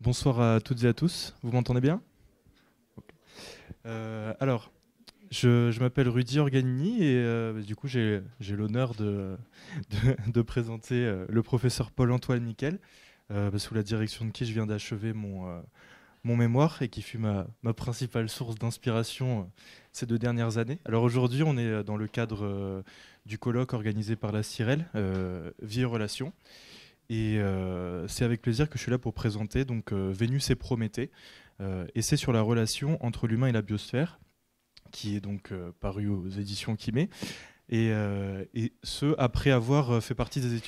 Bonsoir à toutes et à tous. Vous m'entendez bien euh, Alors, je, m'appelle Rudy Organini et euh, du coup, j'ai l'honneur de, présenter euh, le professeur Paul-Antoine Miquel, sous la direction de qui je viens d'achever mon, mémoire et qui fut ma, ma principale source d'inspiration ces deux dernières années. Alors aujourd'hui, on est dans le cadre du colloque organisé par la CIREL, Vie et Relations. Et euh, c'est avec plaisir que je suis là pour présenter donc euh, Vénus et Prométhée. Euh, et c'est sur la relation entre l'humain et la biosphère, qui est donc paru aux éditions Kimé. Et, et, ce, après avoir fait partie des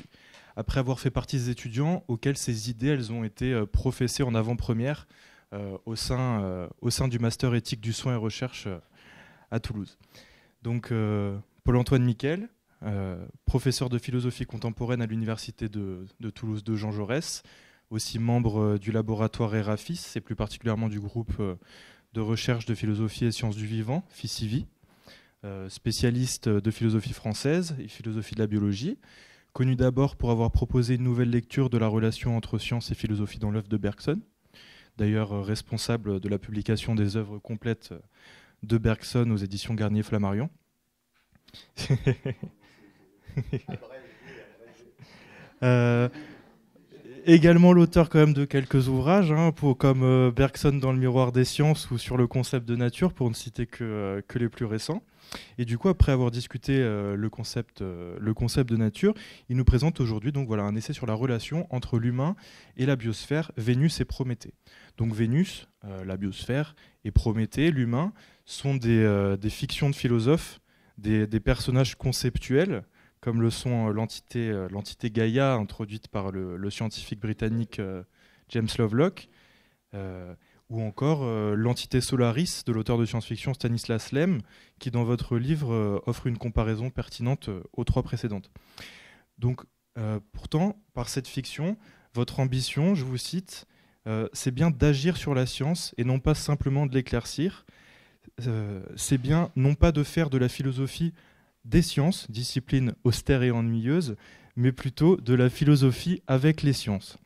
Après avoir fait partie des étudiants auxquels ces idées elles ont été professées en avant-première au, sein, au sein du master éthique du soin et recherche à Toulouse. Donc Paul-Antoine Miquel, euh, professeur de philosophie contemporaine à l'université de, Toulouse de Jean Jaurès, aussi membre euh, du laboratoire ERAFIS et plus particulièrement du groupe euh, de recherche de philosophie et sciences du vivant, FICIVI, spécialiste de philosophie française et philosophie de la biologie, connu d'abord pour avoir proposé une nouvelle lecture de la relation entre science et philosophie dans l'œuvre de Bergson, d'ailleurs responsable de la publication des œuvres complètes de Bergson aux éditions Garnier-Flammarion. Euh, également l'auteur quand même de quelques ouvrages, hein, pour, comme euh, Bergson dans le miroir des sciences ou sur le concept de nature, pour ne citer que, euh, que les plus récents. Et du coup, après avoir discuté le, concept, le concept de nature, il nous présente aujourd'hui donc voilà un essai sur la relation entre l'humain et la biosphère, Vénus et Prométhée. Donc Vénus, la biosphère et Prométhée, l'humain, sont des, fictions de philosophes, des, des personnages conceptuels comme le sont euh, euh, l'entité, Gaïa, introduite par le, scientifique britannique euh, James Lovelock, ou encore l'entité Solaris de l'auteur de science-fiction Stanislas Lem, qui dans votre livre offre une comparaison pertinente aux trois précédentes. Donc, pourtant, par cette fiction, votre ambition, je vous cite, c'est bien d'agir sur la science et non pas simplement de l'éclaircir. c'est bien non pas de faire de la philosophie des sciences, discipline austère et ennuyeuse, mais plutôt de la philosophie avec les sciences.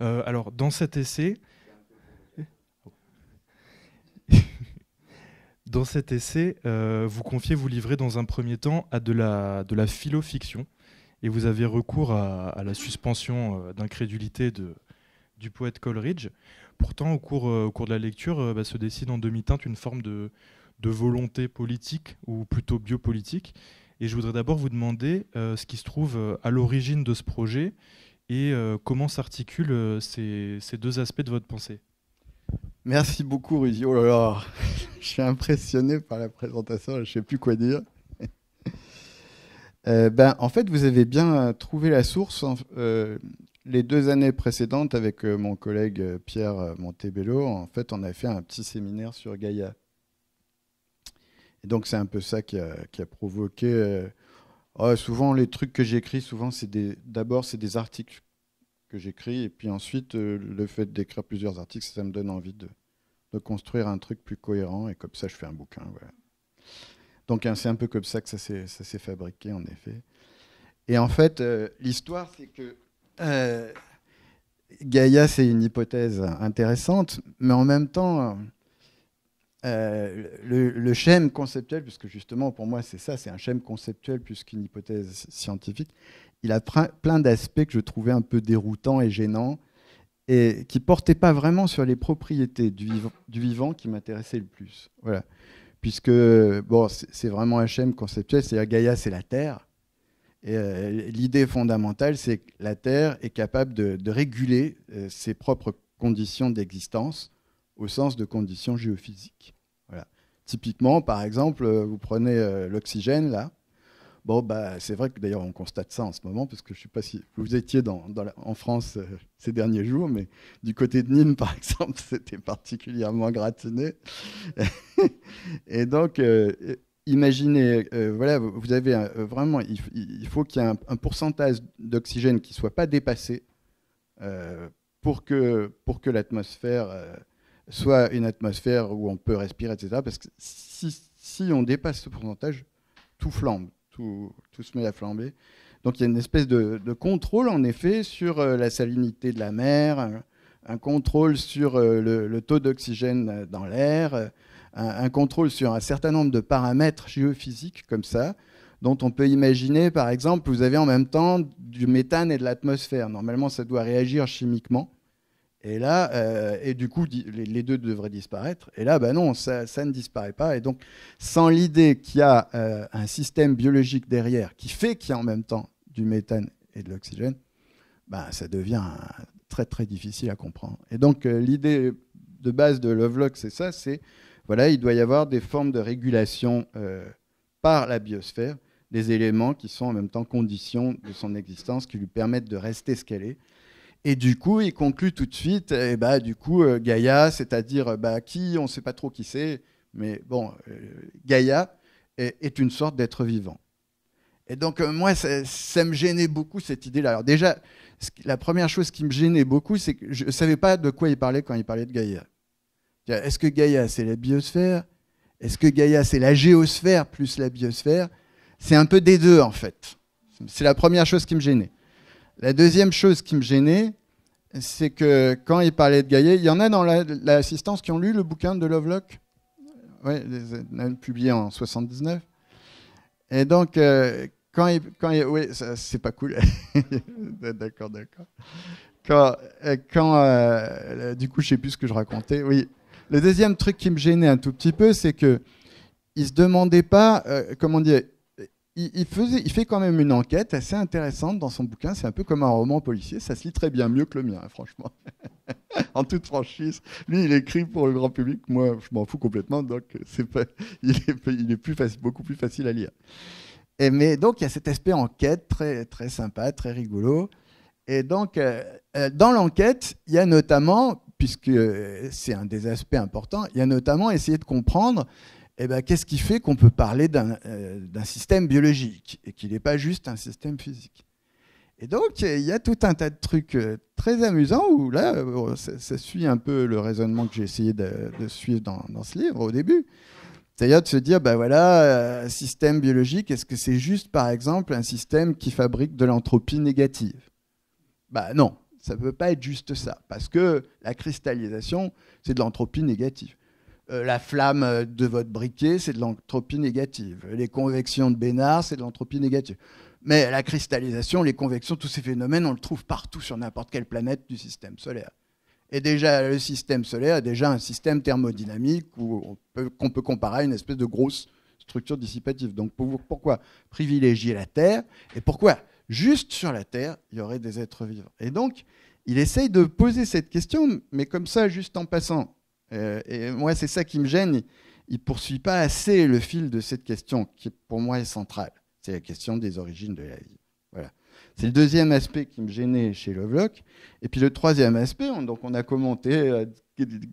Euh, alors, dans cet essai, dans cet essai, euh, vous confiez vous livrez dans un premier temps à de la, de la philofiction, et vous avez recours à, la suspension euh, d'incrédulité du poète Coleridge. Pourtant, au cours, au cours de la lecture, bah, se décide en demi-teinte une forme de, de volonté politique ou plutôt biopolitique. Et je voudrais d'abord vous demander euh, ce qui se trouve euh, à l'origine de ce projet et euh, comment s'articulent ces, deux aspects de votre pensée. Merci beaucoup, Rudy. Oh je suis impressionné par la présentation, je ne sais plus quoi dire. ben, en fait, vous avez bien trouvé la source. les deux années précédentes, avec mon collègue Pierre Montebello, en fait, on a fait un petit séminaire sur Gaïa. Et donc, c'est un peu ça qui a, provoqué. Euh, ah, souvent, les trucs que j'écris, souvent, c'est d'abord, c'est des articles que j'écris. Et puis ensuite, euh, le fait d'écrire plusieurs articles, ça, me donne envie de, construire un truc plus cohérent. Et comme ça, je fais un bouquin. Donc, hein, c'est un peu comme ça que ça s'est fabriqué, en effet. Et en fait, euh, l'histoire, c'est que. Gaïa, c'est une hypothèse intéressante, mais en même temps, euh, le, le, schème conceptuel, puisque justement pour moi c'est ça, c'est un schème conceptuel plus qu'une hypothèse scientifique, il a plein d'aspects que je trouvais un peu déroutants et gênants, et qui portaient pas vraiment sur les propriétés du, vivant, du vivant qui m'intéressaient le plus. Voilà. Puisque bon, c'est vraiment un schème conceptuel, c'est-à-dire Gaïa c'est la Terre, et euh, l'idée fondamentale c'est que la Terre est capable de, réguler euh, ses propres conditions d'existence au sens de conditions géophysiques. Typiquement, par exemple, euh, vous prenez euh, l'oxygène, là. Bon, bah, c'est vrai que d'ailleurs, on constate ça en ce moment, parce que je ne sais pas si vous étiez dans, en France euh, ces derniers jours, mais du côté de Nîmes, par exemple, c'était particulièrement gratiné. et donc, imaginez, voilà, vous avez vraiment, il, faut qu'il y ait un, pourcentage d'oxygène qui ne soit pas dépassé pour que, pour que l'atmosphère soit une atmosphère où on peut respirer, etc. Parce que si, on dépasse ce pourcentage, tout flambe, tout, se met à flamber. Donc il y a une espèce de, contrôle, en effet, sur euh, la salinité de la mer, un, contrôle sur euh, le, taux d'oxygène dans l'air, un, contrôle sur un certain nombre de paramètres géophysiques comme ça, dont on peut imaginer, par exemple, vous avez en même temps du méthane et de l'atmosphère. Normalement, ça doit réagir chimiquement. Et là, euh, et du coup, les deux devraient disparaître. Et là, ben non, ça, ne disparaît pas. Et donc, sans l'idée qu'il y a euh, un système biologique derrière qui fait qu'il y a en même temps du méthane et de l'oxygène, ben, ça devient très très difficile à comprendre. Et donc, euh, l'idée de base de Lovelock, c'est ça, c'est voilà, il doit y avoir des formes de régulation par la biosphère des éléments qui sont en même temps conditions de son existence, qui lui permettent de rester ce qu'elle est et du coup, il conclut tout de suite, et eh bah, ben, du coup, euh, Gaïa, c'est-à-dire euh, bah, qui, on ne sait pas trop qui c'est, mais bon, euh, Gaïa est, une sorte d'être vivant. Et donc, moi, ça, me gênait beaucoup, cette idée-là. Alors, déjà, la première chose qui me gênait beaucoup, c'est que je ne savais pas de quoi il parlait quand il parlait de Gaïa. Est-ce que Gaïa, c'est la biosphère Est-ce que Gaïa, c'est la géosphère plus la biosphère C'est un peu des deux, en fait. C'est la première chose qui me gênait. La deuxième chose qui me gênait, c'est que quand il parlait de Gaillet, il y en a dans l'assistance qui ont lu le bouquin de Lovelock, publié en 79. Et donc, euh, quand il, quand oui, c'est pas cool. d'accord, d'accord. Quand, euh, euh, du coup, je sais plus ce que je racontais. Oui. Le deuxième truc qui me gênait un tout petit peu, c'est que il se demandait pas, comme comment dire, il, faisait, il, fait quand même une enquête assez intéressante dans son bouquin. C'est un peu comme un roman policier. Ça se lit très bien, mieux que le mien, hein, franchement. en toute franchise, lui, il écrit pour le grand public. Moi, je m'en fous complètement. Donc, euh, c'est pas, il est, il est plus facile, beaucoup plus facile à lire. Et, mais donc, il y a cet aspect enquête très, très sympa, très rigolo. Et donc, euh, euh, dans l'enquête, il y a notamment, puisque c'est un des aspects importants, il y a notamment essayer de comprendre eh ben, qu'est-ce qui fait qu'on peut parler euh, d'un système biologique et qu'il n'est pas juste un système physique Et donc, il y a tout un tas de trucs euh, très amusants où là, euh, ça, suit un peu le raisonnement que j'ai essayé de, suivre dans, ce livre au début. C'est-à-dire de se dire, ben voilà, système biologique, est-ce que c'est juste, par exemple, un système qui fabrique de l'entropie négative Ben non, ça ne peut pas être juste ça, parce que la cristallisation, c'est de l'entropie négative. Euh, la flamme euh, de votre briquet, c'est de l'entropie négative. Les convections de Bénard, c'est de l'entropie négative. Mais la cristallisation, les convections, tous ces phénomènes, on le trouve partout sur n'importe quelle planète du système solaire. Et déjà, le système solaire est déjà un système thermodynamique qu'on peut, peut comparer à une espèce de grosse structure dissipative. Donc pourquoi privilégier la Terre Et pourquoi juste sur la Terre, il y aurait des êtres vivants Et donc, il essaye de poser cette question, mais comme ça, juste en passant, euh, et moi, c'est ça qui me gêne. Il ne poursuit pas assez le fil de cette question qui, pour moi, est centrale. C'est la question des origines de la vie. Voilà. C'est le deuxième aspect qui me gênait chez Lovelock. Et puis le troisième aspect, on, donc on a commenté, euh,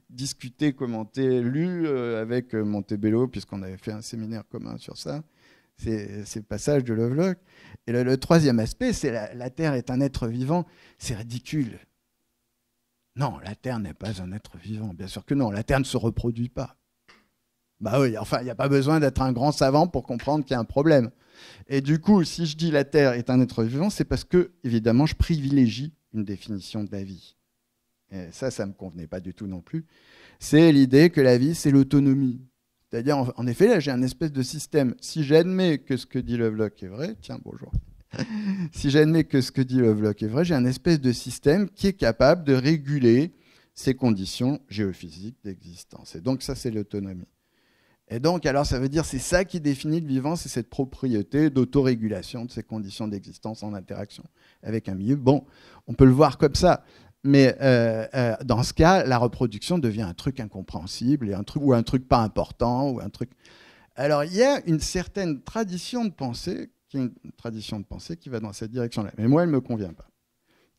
discuté, commenté, lu euh, avec Montebello, puisqu'on avait fait un séminaire commun sur ça, C'est le passage de Lovelock. Et le, troisième aspect, c'est la, la Terre est un être vivant. C'est ridicule. Non, la Terre n'est pas un être vivant, bien sûr que non, la Terre ne se reproduit pas. Bah oui, enfin, il n'y a pas besoin d'être un grand savant pour comprendre qu'il y a un problème. Et du coup, si je dis la Terre est un être vivant, c'est parce que, évidemment, je privilégie une définition de la vie. Et ça, ça ne me convenait pas du tout non plus. C'est l'idée que la vie, c'est l'autonomie. C'est-à-dire, en effet, là, j'ai un espèce de système. Si j'admets que ce que dit Lovelock est vrai, tiens, bonjour. si j'admets que ce que dit Lovelock est vrai, j'ai un espèce de système qui est capable de réguler ces conditions géophysiques d'existence. Et donc ça, c'est l'autonomie. Et donc, alors, ça veut dire c'est ça qui définit le vivant, c'est cette propriété d'autorégulation de ces conditions d'existence en interaction avec un milieu. Bon, on peut le voir comme ça, mais euh, euh, dans ce cas, la reproduction devient un truc incompréhensible et un truc ou un truc pas important ou un truc. Alors, il y a une certaine tradition de pensée qui est une tradition de pensée qui va dans cette direction-là. Mais moi, elle ne me convient pas.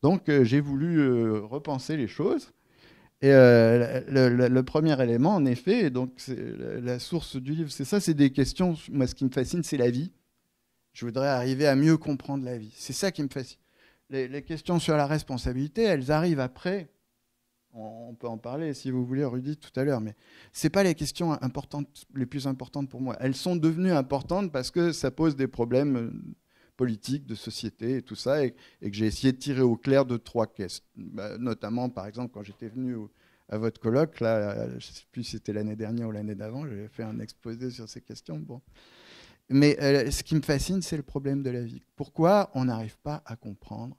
Donc, euh, j'ai voulu euh, repenser les choses. Et euh, le, premier élément, en effet, donc la source du livre, c'est ça, c'est des questions. Moi, ce qui me fascine, c'est la vie. Je voudrais arriver à mieux comprendre la vie. C'est ça qui me fascine. Les, les questions sur la responsabilité, elles arrivent après on, peut en parler si vous voulez, Rudy, tout à l'heure, mais ce pas les questions importantes, les plus importantes pour moi. Elles sont devenues importantes parce que ça pose des problèmes euh, politiques, de société et tout ça, et, que j'ai essayé de tirer au clair de trois questions. Bah, notamment, par exemple, quand j'étais venu à votre colloque, là, euh, je ne sais plus si c'était l'année dernière ou l'année d'avant, j'avais fait un exposé sur ces questions. Bon. Mais euh, ce qui me fascine, c'est le problème de la vie. Pourquoi on n'arrive pas à comprendre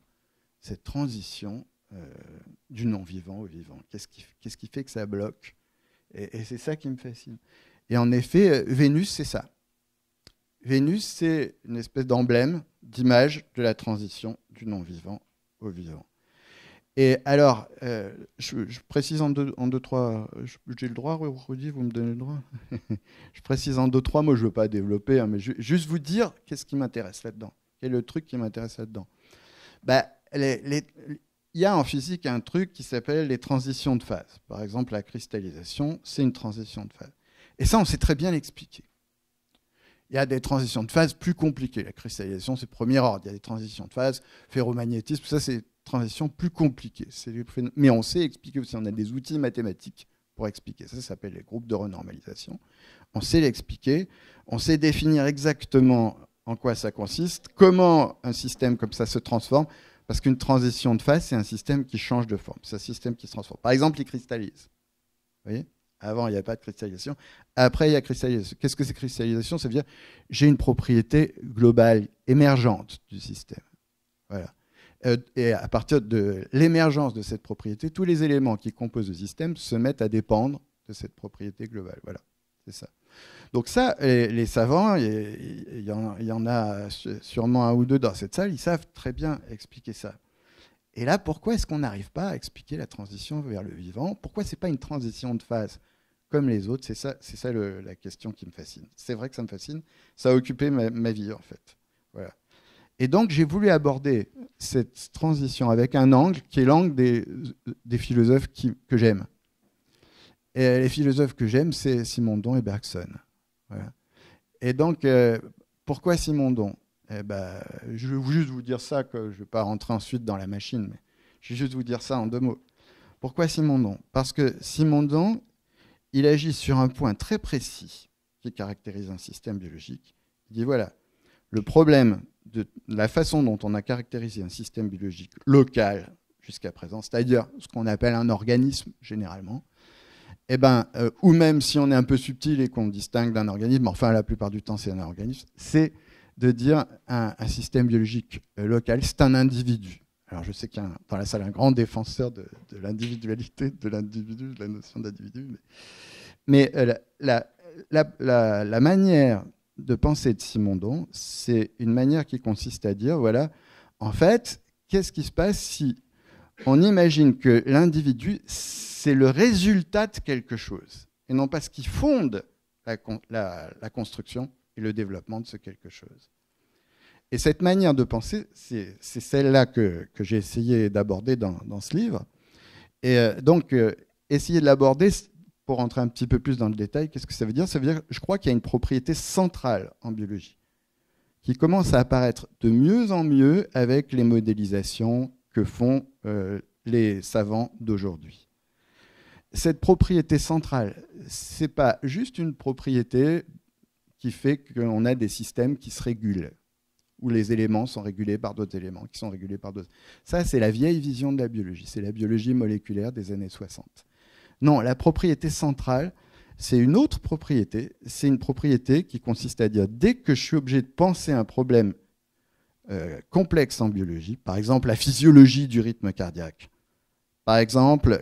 cette transition euh, du non-vivant au vivant Qu'est-ce qui, fait que ça bloque Et, c'est ça qui me fascine. Et en effet, euh, Vénus, c'est ça. Vénus, c'est une espèce d'emblème, d'image de la transition du non-vivant au vivant. Et alors, euh, je, précise en deux, trois, j'ai le droit, Rudy, vous me donnez le droit. je précise en deux trois mots, je ne veux pas développer, hein, mais juste vous dire qu'est-ce qui m'intéresse là-dedans, quel est le truc qui m'intéresse là-dedans. Bah, les, les, il y a en physique un truc qui s'appelle les transitions de phase. Par exemple, la cristallisation, c'est une transition de phase. Et ça, on sait très bien l'expliquer. Il y a des transitions de phase plus compliquées. La cristallisation, c'est premier ordre. Il y a des transitions de phase, ferromagnétisme, ça, c'est transitions plus compliquées. Mais on sait expliquer aussi, on a des outils mathématiques pour expliquer. Ça, ça s'appelle les groupes de renormalisation. On sait l'expliquer, on sait définir exactement en quoi ça consiste, comment un système comme ça se transforme. Parce qu'une transition de phase, c'est un système qui change de forme. C'est un système qui se transforme. Par exemple, il cristallise. Vous voyez Avant, il n'y avait pas de cristallisation. Après, il y a cristallisation. Qu'est-ce que c'est cristallisation Ça veut dire j'ai une propriété globale, émergente du système. Voilà. Euh, et à partir de l'émergence de cette propriété, tous les éléments qui composent le système se mettent à dépendre de cette propriété globale. Voilà. C'est ça. Donc ça, les, savants, il y, en a sûrement un ou deux dans cette salle, ils savent très bien expliquer ça. Et là, pourquoi est-ce qu'on n'arrive pas à expliquer la transition vers le vivant Pourquoi ce n'est pas une transition de phase comme les autres C'est ça, c'est ça la question qui me fascine. C'est vrai que ça me fascine. Ça a occupé ma, vie en fait. Voilà. Et donc j'ai voulu aborder cette transition avec un angle qui est l'angle des, philosophes que j'aime. Et les philosophes que j'aime, c'est Simondon et Bergson. Et donc, euh, pourquoi Simondon eh ben, Je vais juste vous dire ça, que je ne vais pas rentrer ensuite dans la machine, mais je vais juste vous dire ça en deux mots. Pourquoi Simondon Parce que Simondon, il agit sur un point très précis qui caractérise un système biologique. Il dit voilà, le problème de la façon dont on a caractérisé un système biologique local jusqu'à présent, c'est-à-dire ce qu'on appelle un organisme généralement, eh ben, euh, ou même si on est un peu subtil et qu'on distingue d'un organisme, enfin la plupart du temps c'est un organisme, c'est de dire un, système biologique euh, local, c'est un individu. Alors je sais qu'il y a dans la salle un grand défenseur de, l'individualité, de l'individu, de la notion d'individu, mais, euh, la, la, manière de penser de Simondon, c'est une manière qui consiste à dire, voilà, en fait, qu'est-ce qui se passe si on imagine que l'individu, c'est le résultat de quelque chose, et non pas ce qui fonde la, construction et le développement de ce quelque chose. Et cette manière de penser, c'est celle-là que, j'ai essayé d'aborder dans, ce livre. Et euh, donc, euh, essayer de l'aborder pour rentrer un petit peu plus dans le détail, qu'est-ce que ça veut dire Ça veut dire, je crois qu'il y a une propriété centrale en biologie qui commence à apparaître de mieux en mieux avec les modélisations que font euh, les savants d'aujourd'hui. Cette propriété centrale, ce n'est pas juste une propriété qui fait qu'on a des systèmes qui se régulent, où les éléments sont régulés par d'autres éléments, qui sont régulés par d'autres. Ça, c'est la vieille vision de la biologie, c'est la biologie moléculaire des années 60. Non, la propriété centrale, c'est une autre propriété, c'est une propriété qui consiste à dire, dès que je suis obligé de penser un problème euh, complexe en biologie, par exemple la physiologie du rythme cardiaque, par exemple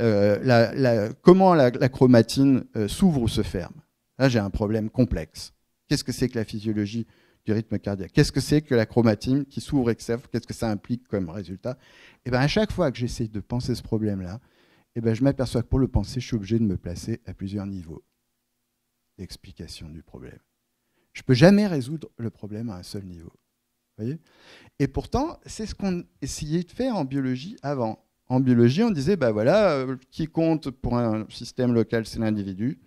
euh, comment la, chromatine euh, s'ouvre ou se ferme. Là, j'ai un problème complexe. Qu'est-ce que c'est que la physiologie du rythme cardiaque Qu'est-ce que c'est que la chromatine qui s'ouvre et se s'ouvre Qu'est-ce que ça implique comme résultat Et eh bien, à chaque fois que j'essaie de penser ce problème-là, eh bien je m'aperçois que pour le penser, je suis obligé de me placer à plusieurs niveaux d'explication du problème. Je ne peux jamais résoudre le problème à un seul niveau et pourtant, c'est ce qu'on essayait de faire en biologie avant. En biologie, on disait, ben voilà, euh, qui compte pour un système local, c'est l'individu.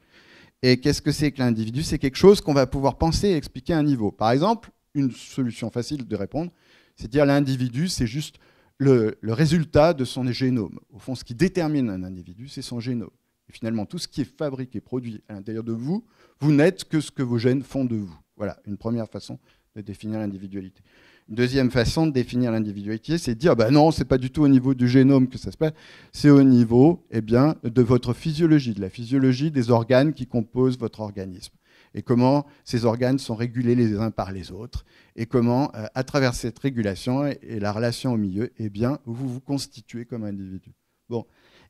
Et qu'est-ce que c'est que l'individu C'est quelque chose qu'on va pouvoir penser et expliquer à un niveau. Par exemple, une solution facile de répondre, c'est dire l'individu, c'est juste le, le, résultat de son génome. Au fond, ce qui détermine un individu, c'est son génome. Et finalement, tout ce qui est fabriqué, produit à l'intérieur de vous, vous n'êtes que ce que vos gènes font de vous. Voilà, une première façon de définir l'individualité. Une deuxième façon de définir l'individualité, c'est de dire Non, bah non, c'est pas du tout au niveau du génome que ça se passe, c'est au niveau eh bien, de votre physiologie, de la physiologie des organes qui composent votre organisme. Et comment ces organes sont régulés les uns par les autres, et comment, euh, à travers cette régulation et, la relation au milieu, eh bien, vous vous constituez comme individu. Bon,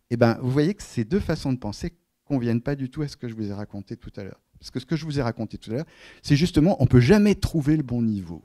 eh ben, vous voyez que ces deux façons de penser conviennent pas du tout à ce que je vous ai raconté tout à l'heure. Parce que ce que je vous ai raconté tout à l'heure, c'est justement, on ne peut jamais trouver le bon niveau.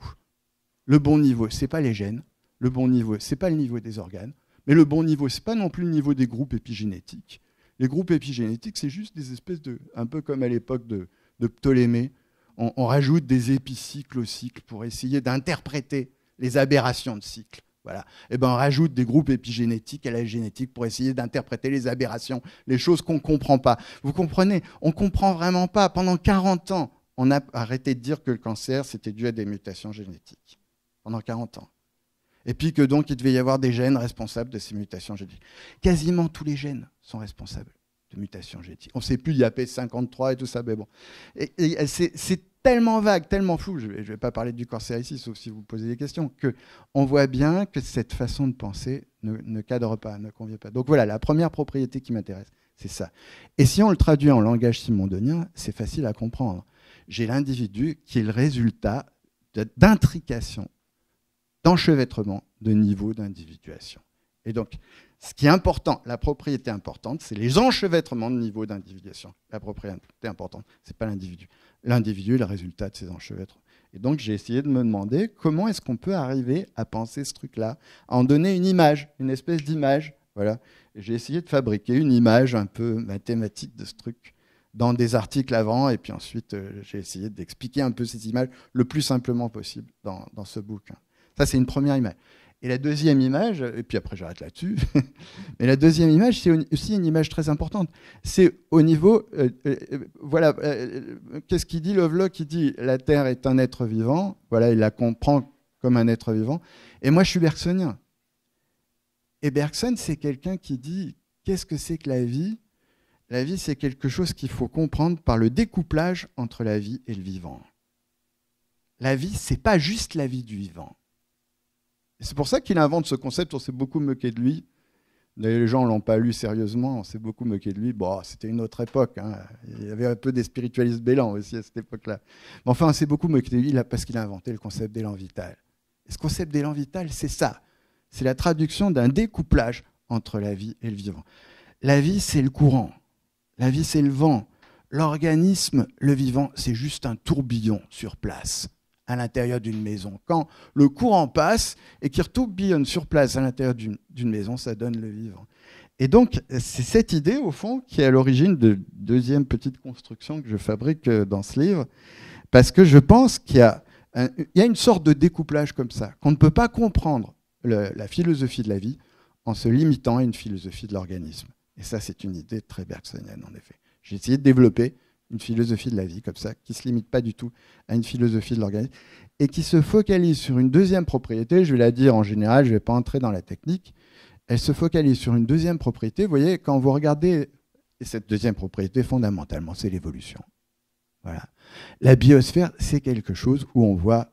Le bon niveau, ce n'est pas les gènes. Le bon niveau, ce n'est pas le niveau des organes. Mais le bon niveau, ce n'est pas non plus le niveau des groupes épigénétiques. Les groupes épigénétiques, c'est juste des espèces de. un peu comme à l'époque de, Ptolémée. On, rajoute des épicycles au cycle pour essayer d'interpréter les aberrations de cycles. Voilà. Et eh ben on rajoute des groupes épigénétiques à la génétique pour essayer d'interpréter les aberrations, les choses qu'on ne comprend pas. Vous comprenez On ne comprend vraiment pas. Pendant 40 ans, on a arrêté de dire que le cancer, c'était dû à des mutations génétiques. Pendant 40 ans. Et puis que donc, il devait y avoir des gènes responsables de ces mutations génétiques. Quasiment tous les gènes sont responsables de mutations génétiques. On ne sait plus, il y a P53 et tout ça, mais bon. et c'est tellement vague, tellement flou, je ne vais, pas parler du corsaire ici, sauf si vous posez des questions, que on voit bien que cette façon de penser ne, ne cadre pas, ne convient pas. Donc voilà, la première propriété qui m'intéresse, c'est ça. Et si on le traduit en langage simondonien, c'est facile à comprendre. J'ai l'individu qui est le résultat d'intrication, d'enchevêtrement de niveaux d'individuation. Et donc, ce qui est important, la propriété importante, c'est les enchevêtrements de niveaux d'individuation. La propriété importante, ce n'est pas l'individu l'individu le résultat de ses enchevêtres. Et donc j'ai essayé de me demander comment est-ce qu'on peut arriver à penser ce truc-là, à en donner une image, une espèce d'image. Voilà. J'ai essayé de fabriquer une image un peu mathématique de ce truc dans des articles avant, et puis ensuite euh, j'ai essayé d'expliquer un peu ces images le plus simplement possible dans, dans ce bouquin. Ça, c'est une première image. Et la deuxième image, et puis après j'arrête là-dessus, mais la deuxième image, c'est aussi une image très importante. C'est au niveau, euh, euh, euh, voilà, qu'est-ce qu'il dit Lovelock Il dit la Terre est un être vivant, voilà, il la comprend comme un être vivant. Et moi, je suis bergsonien. Et Bergson, c'est quelqu'un qui dit qu'est-ce que c'est que la vie La vie, c'est quelque chose qu'il faut comprendre par le découplage entre la vie et le vivant. La vie, c'est pas juste la vie du vivant c'est pour ça qu'il invente ce concept, on s'est beaucoup moqué de lui. Les gens ne l'ont pas lu sérieusement, on s'est beaucoup moqué de lui. Bon, c'était une autre époque. Hein. Il y avait un peu des spiritualistes bélans aussi à cette époque-là. Mais enfin, on s'est beaucoup moqué de lui parce qu'il a inventé le concept d'élan vital. Et ce concept d'élan vital, c'est ça. C'est la traduction d'un découplage entre la vie et le vivant. La vie, c'est le courant. La vie, c'est le vent. L'organisme, le vivant, c'est juste un tourbillon sur place à l'intérieur d'une maison. Quand le courant passe et qu'il retourne sur place à l'intérieur d'une maison, ça donne le vivre. Et donc, c'est cette idée, au fond, qui est à l'origine de deuxième petite construction que je fabrique euh, dans ce livre, parce que je pense qu'il y a, une sorte de découplage comme ça, qu'on ne peut pas comprendre la philosophie de la vie en se limitant à une philosophie de l'organisme. Et ça, c'est une idée très bergsonienne, en effet. J'ai essayé de développer une philosophie de la vie comme ça, qui ne se limite pas du tout à une philosophie de l'organisme, et qui se focalise sur une deuxième propriété, je vais la dire en général, je ne vais pas entrer dans la technique, elle se focalise sur une deuxième propriété, vous voyez, quand vous regardez, et cette deuxième propriété fondamentalement, c'est l'évolution. Voilà. La biosphère, c'est quelque chose où on voit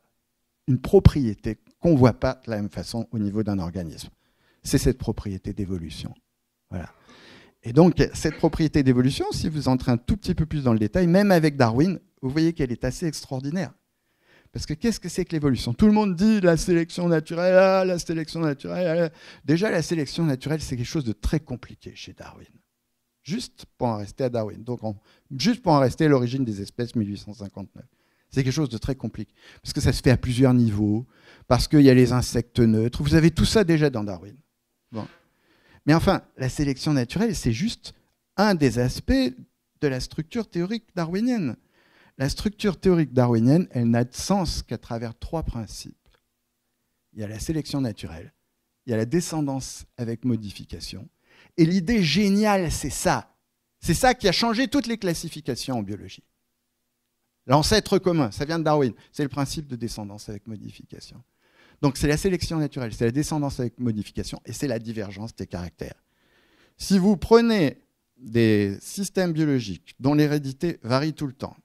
une propriété qu'on ne voit pas de la même façon au niveau d'un organisme. C'est cette propriété d'évolution. Voilà. Et donc, cette propriété d'évolution, si vous entrez un tout petit peu plus dans le détail, même avec Darwin, vous voyez qu'elle est assez extraordinaire. Parce que qu'est-ce que c'est que l'évolution Tout le monde dit la sélection naturelle, ah, la sélection naturelle. Ah, ah. Déjà, la sélection naturelle, c'est quelque chose de très compliqué chez Darwin. Juste pour en rester à Darwin. Donc, juste pour en rester à l'origine des espèces 1859. C'est quelque chose de très compliqué. Parce que ça se fait à plusieurs niveaux, parce qu'il y a les insectes neutres. Vous avez tout ça déjà dans Darwin. Bon. Mais enfin, la sélection naturelle, c'est juste un des aspects de la structure théorique darwinienne. La structure théorique darwinienne, elle n'a de sens qu'à travers trois principes. Il y a la sélection naturelle, il y a la descendance avec modification, et l'idée géniale, c'est ça. C'est ça qui a changé toutes les classifications en biologie. L'ancêtre commun, ça vient de Darwin, c'est le principe de descendance avec modification. Donc c'est la sélection naturelle, c'est la descendance avec modification et c'est la divergence des caractères. Si vous prenez des systèmes biologiques dont l'hérédité varie tout le temps,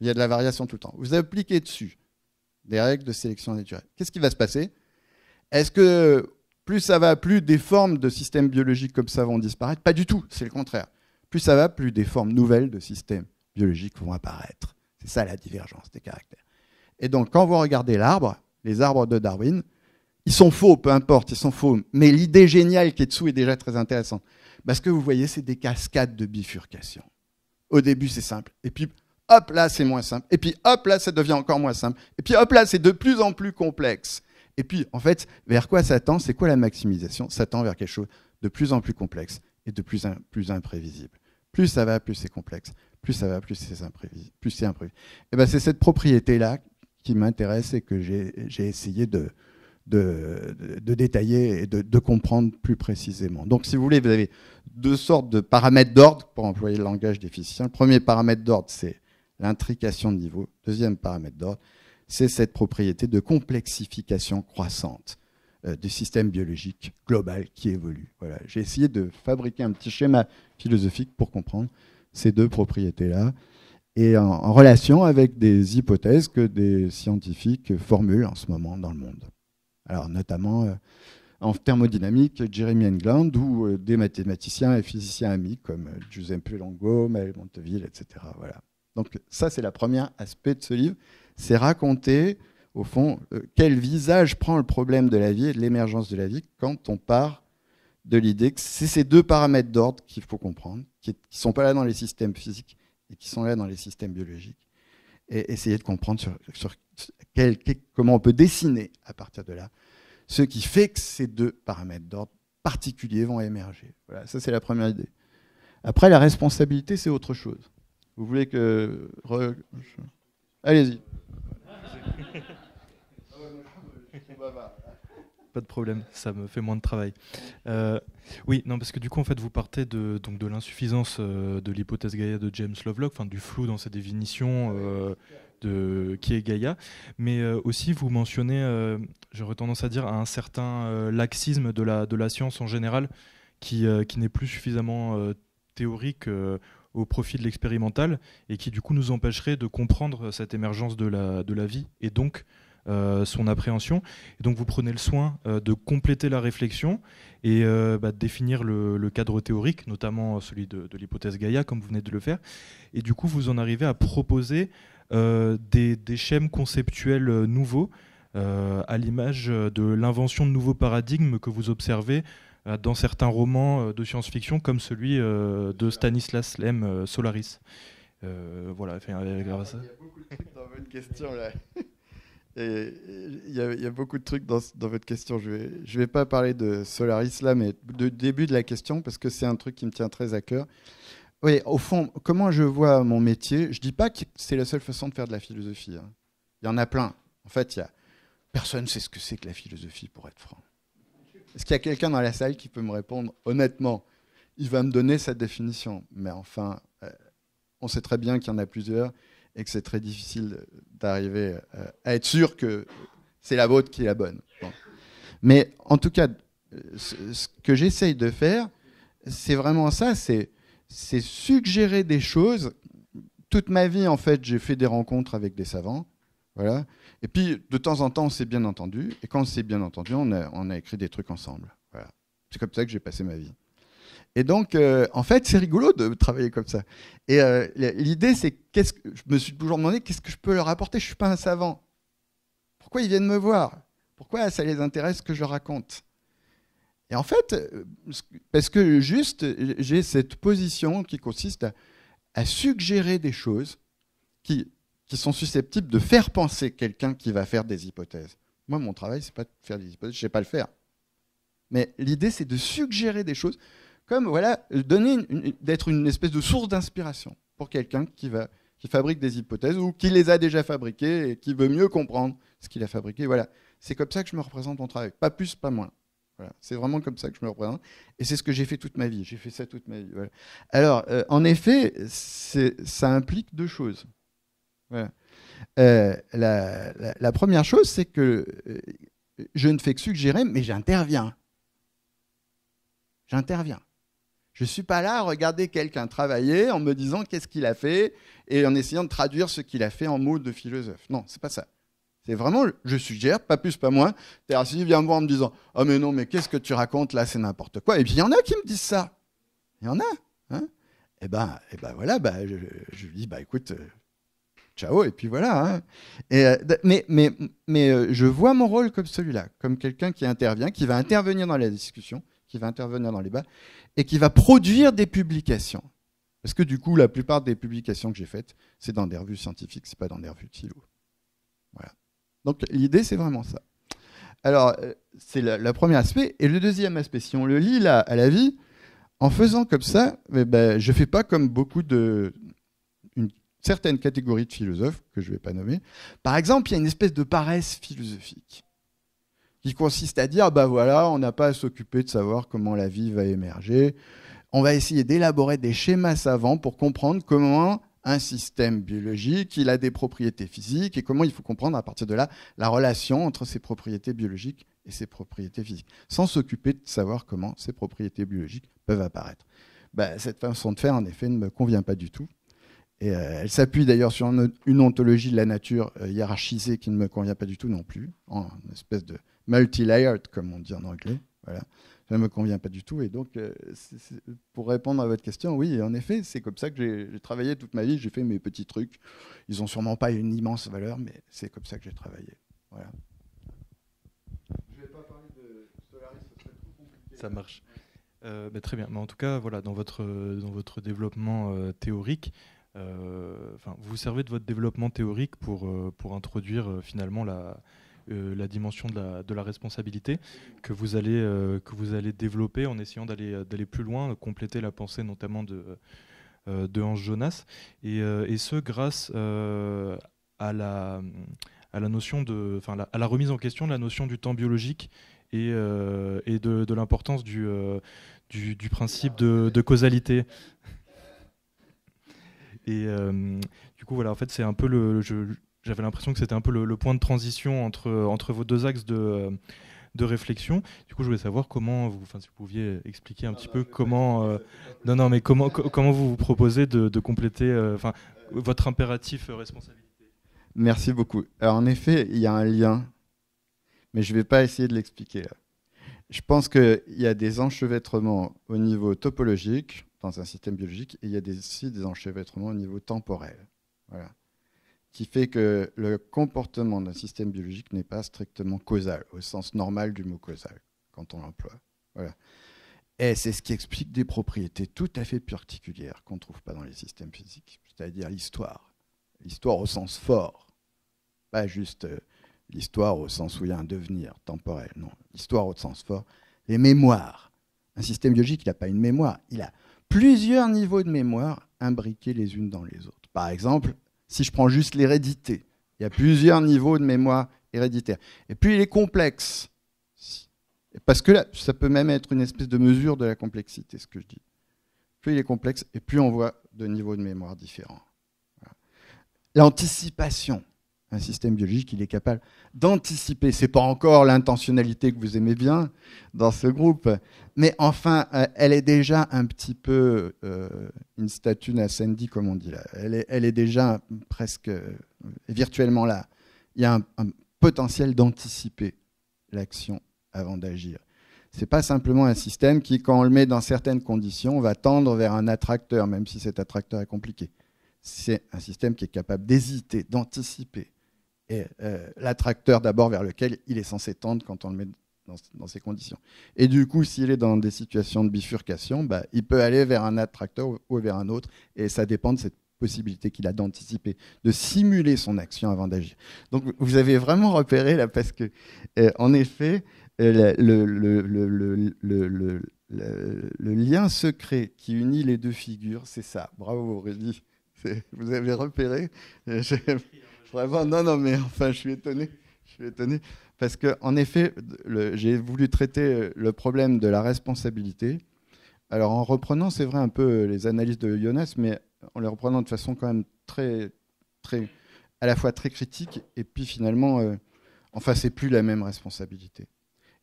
il y a de la variation tout le temps, vous appliquez dessus des règles de sélection naturelle, qu'est-ce qui va se passer Est-ce que plus ça va, plus des formes de systèmes biologiques comme ça vont disparaître Pas du tout, c'est le contraire. Plus ça va, plus des formes nouvelles de systèmes biologiques vont apparaître. C'est ça la divergence des caractères. Et donc quand vous regardez l'arbre, les arbres de Darwin. Ils sont faux, peu importe, ils sont faux. Mais l'idée géniale qui est dessous est déjà très intéressante. Parce que vous voyez, c'est des cascades de bifurcation. Au début, c'est simple. Et puis, hop là, c'est moins simple. Et puis, hop là, ça devient encore moins simple. Et puis, hop là, c'est de plus en plus complexe. Et puis, en fait, vers quoi ça tend C'est quoi la maximisation Ça tend vers quelque chose de plus en plus complexe et de plus, en plus imprévisible. Plus ça va, plus c'est complexe. Plus ça va, plus c'est imprévisible. Plus c'est imprévisible. Et eh ben, c'est cette propriété-là qui m'intéresse et que j'ai essayé de, de, détailler et de, comprendre plus précisément. Donc, si vous voulez, vous avez deux sortes de paramètres d'ordre, pour employer le langage des physiciens. Le premier paramètre d'ordre, c'est l'intrication de niveau. Deuxième paramètre d'ordre, c'est cette propriété de complexification croissante euh, du système biologique global qui évolue. Voilà. J'ai essayé de fabriquer un petit schéma philosophique pour comprendre ces deux propriétés-là et en, relation avec des hypothèses que des scientifiques formulent en ce moment dans le monde. Alors notamment euh, en thermodynamique, Jeremy England ou euh, des mathématiciens et physiciens amis comme euh, Giuseppe Longo, Maël Monteville, etc. Voilà. Donc ça c'est le premier aspect de ce livre, c'est raconter au fond quel visage prend le problème de la vie et de l'émergence de la vie quand on part de l'idée que c'est ces deux paramètres d'ordre qu'il faut comprendre, qui ne sont pas là dans les systèmes physiques et qui sont là dans les systèmes biologiques, et essayer de comprendre comment on peut dessiner à partir de là ce qui fait que ces deux paramètres d'ordre particuliers vont émerger. Voilà, ça c'est la première idée. Après, la responsabilité, c'est autre chose. Vous voulez que... Allez-y. Ah pas de problème, ça me fait moins de travail. Euh, oui, non, parce que du coup, en fait, vous partez de, donc, de l'insuffisance euh, de l'hypothèse Gaïa de James Lovelock, enfin, du flou dans ses définition euh, de qui est Gaïa, mais aussi vous mentionnez, j'aurais tendance à dire, un certain laxisme de la, de la science en général qui, qui n'est plus suffisamment théorique au profit de l'expérimental et qui du coup nous empêcherait de comprendre cette émergence de la, de la vie et donc euh, son appréhension. Et donc vous prenez le soin euh, de compléter la réflexion et euh, bah, de définir le, cadre théorique, notamment celui de, l'hypothèse Gaïa, comme vous venez de le faire. Et du coup, vous en arrivez à proposer des, des schèmes conceptuels nouveaux. à l'image de l'invention de nouveaux paradigmes que vous observez dans certains romans de science-fiction comme celui de Stanislas Lem Solaris. voilà, ah, Il y a beaucoup de trucs là. Et il y, a beaucoup de trucs dans, votre question. Je ne vais, pas parler de Solaris là, mais de début de la question, parce que c'est un truc qui me tient très à cœur. Oui, au fond, comment je vois mon métier Je ne dis pas que c'est la seule façon de faire de la philosophie. Hein. Il y en a plein. En fait, y a... personne ne sait ce que c'est que la philosophie, pour être franc. Est-ce qu'il y a quelqu'un dans la salle qui peut me répondre honnêtement Il va me donner sa définition. Mais enfin, euh, on sait très bien qu'il y en a plusieurs et que c'est très difficile d'arriver euh, à être sûr que c'est la vôtre qui est la bonne. Mais en tout cas, ce que j'essaye de faire, c'est vraiment ça, c'est suggérer des choses. Toute ma vie, en fait, j'ai fait des rencontres avec des savants. Voilà. Et puis, de temps en temps, on s'est bien entendu. Et quand on s'est bien entendu, on a, on a écrit des trucs ensemble. Voilà. C'est comme ça que j'ai passé ma vie. Et donc, euh, en fait, c'est rigolo de travailler comme ça. Et euh, l'idée, c'est qu'est-ce que je me suis toujours demandé qu'est-ce que je peux leur apporter. Je suis pas un savant. Pourquoi ils viennent me voir Pourquoi ça les intéresse ce que je raconte Et en fait, euh, parce que juste, j'ai cette position qui consiste à, suggérer des choses qui, sont susceptibles de faire penser quelqu'un qui va faire des hypothèses. Moi, mon travail, c'est pas de faire des hypothèses, je sais pas le faire. Mais l'idée, c'est de suggérer des choses comme voilà, donner d'être une espèce de source d'inspiration pour quelqu'un qui va qui fabrique des hypothèses ou qui les a déjà fabriquées et qui veut mieux comprendre ce qu'il a fabriqué. Voilà, c'est comme ça que je me représente mon travail, pas plus, pas moins. Voilà. C'est vraiment comme ça que je me représente. Et c'est ce que j'ai fait toute ma vie. J'ai fait ça toute ma vie. Alors, euh, en effet, ça implique deux choses. Euh, la, première chose, c'est que euh, je ne fais que suggérer, mais j'interviens. J'interviens. Je ne suis pas là à regarder quelqu'un travailler en me disant qu'est-ce qu'il a fait et en essayant de traduire ce qu'il a fait en mots de philosophe. Non, c'est pas ça. C'est vraiment, je suggère, pas plus, pas moins. tu vient me voir en me disant oh mais non, mais qu'est-ce que tu racontes là C'est n'importe quoi. Et puis il y en a qui me disent ça. Il y en a. Hein. Eh et ben, et eh ben voilà, bah, je, lui dis Bah écoute, euh, ciao, et puis voilà. Hein. Euh, mais mais, mais euh, je vois mon rôle comme celui-là, comme quelqu'un qui intervient, qui va intervenir dans la discussion qui va intervenir dans les bas et qui va produire des publications. Parce que du coup, la plupart des publications que j'ai faites, c'est dans des revues scientifiques, c'est pas dans des revues de Voilà. Donc l'idée, c'est vraiment ça. Alors, euh, c'est le, premier aspect. Et le deuxième aspect, si on le lit là à la vie, en faisant comme ça, eh ben, je ne fais pas comme beaucoup de. une certaine catégorie de philosophes, que je ne vais pas nommer. Par exemple, il y a une espèce de paresse philosophique qui consiste à dire, bah voilà, on n'a pas à s'occuper de savoir comment la vie va émerger. On va essayer d'élaborer des schémas savants pour comprendre comment un système biologique, il a des propriétés physiques et comment il faut comprendre à partir de là la relation entre ses propriétés biologiques et ses propriétés physiques, sans s'occuper de savoir comment ces propriétés biologiques peuvent apparaître. Bah, cette façon de faire, en effet, ne me convient pas du tout. Et euh, elle s'appuie d'ailleurs sur une, ontologie de la nature euh, hiérarchisée qui ne me convient pas du tout non plus, en espèce de multi-layered, comme on dit en anglais. Voilà. Ça ne me convient pas du tout. Et donc, euh, pour répondre à votre question, oui, en effet, c'est comme ça que j'ai travaillé toute ma vie. J'ai fait mes petits trucs. Ils n'ont sûrement pas une immense valeur, mais c'est comme ça que j'ai travaillé. Voilà. Je ne vais pas parler de Solaris, ça serait trop compliqué. Ça marche. Euh, ben, très bien. Mais en tout cas, voilà, dans votre, dans votre développement euh, théorique, vous vous servez de votre développement théorique pour, pour introduire finalement la, euh, la dimension de la, responsabilité que vous allez, euh, que vous allez développer en essayant d'aller euh, plus loin, compléter la pensée notamment de, de Hans Jonas, et, et ce grâce à la, à la notion de, enfin, à la remise en question de la notion du temps biologique et, et de, de l'importance du, du, principe de, causalité. Et du coup, voilà, en fait, c'est un peu le, le, j'avais l'impression que c'était un peu le, point de transition entre, entre vos deux axes de, euh, de réflexion. Du coup, je voulais savoir comment vous, enfin, si vous pouviez expliquer un petit peu comment, euh, non, non, mais comment, comment vous vous proposez de, compléter, euh, enfin, votre impératif responsabilité. Merci beaucoup. en effet, il y a un lien, mais je ne vais pas essayer de l'expliquer. Je pense qu'il y a des enchevêtrements au niveau topologique dans un système biologique, et il y a aussi des enchevêtrements au niveau temporel. Voilà qui fait que le comportement d'un système biologique n'est pas strictement causal, au sens normal du mot causal, quand on l'emploie. Voilà. Et c'est ce qui explique des propriétés tout à fait particulières qu'on ne trouve pas dans les systèmes physiques, c'est-à-dire l'histoire. L'histoire au sens fort, pas juste euh, l'histoire au sens où il y a un devenir temporel, non, l'histoire au sens fort, les mémoires. Un système biologique, il n'a pas une mémoire, il a plusieurs niveaux de mémoire imbriqués les unes dans les autres. Par exemple, si je prends juste l'hérédité. Il y a plusieurs niveaux de mémoire héréditaire. Et puis il est complexe, parce que là, ça peut même être une espèce de mesure de la complexité, ce que je dis. Plus il est complexe, et plus on voit de niveaux de mémoire différents. L'anticipation, un système biologique, il est capable d'anticiper. C'est pas encore l'intentionnalité que vous aimez bien dans ce groupe, mais enfin, euh, elle est déjà un petit peu euh, une statue d'Ascendi, comme on dit là. Elle est, elle est déjà presque euh, virtuellement là. Il y a un, un potentiel d'anticiper l'action avant d'agir. Ce n'est pas simplement un système qui, quand on le met dans certaines conditions, va tendre vers un attracteur, même si cet attracteur est compliqué. C'est un système qui est capable d'hésiter, d'anticiper euh, l'attracteur d'abord vers lequel il est censé tendre quand on le met dans, ces conditions. Et du coup, s'il est dans des situations de bifurcation, bah, il peut aller vers un attracteur ou, vers un autre, et ça dépend de cette possibilité qu'il a d'anticiper, de simuler son action avant d'agir. Donc vous avez vraiment repéré là, parce que euh, en effet, euh, le, le, le, lien secret qui unit les deux figures, c'est ça. Bravo, Aurélie. Vous avez repéré. Vraiment, non, non, mais enfin, je suis étonné. Je suis étonné. Parce que, en effet, j'ai voulu traiter euh, le problème de la responsabilité. Alors, en reprenant, c'est vrai, un peu euh, les analyses de Jonas, mais en les reprenant de façon quand même très, très, à la fois très critique, et puis finalement, enfin, euh, enfin, c'est plus la même responsabilité.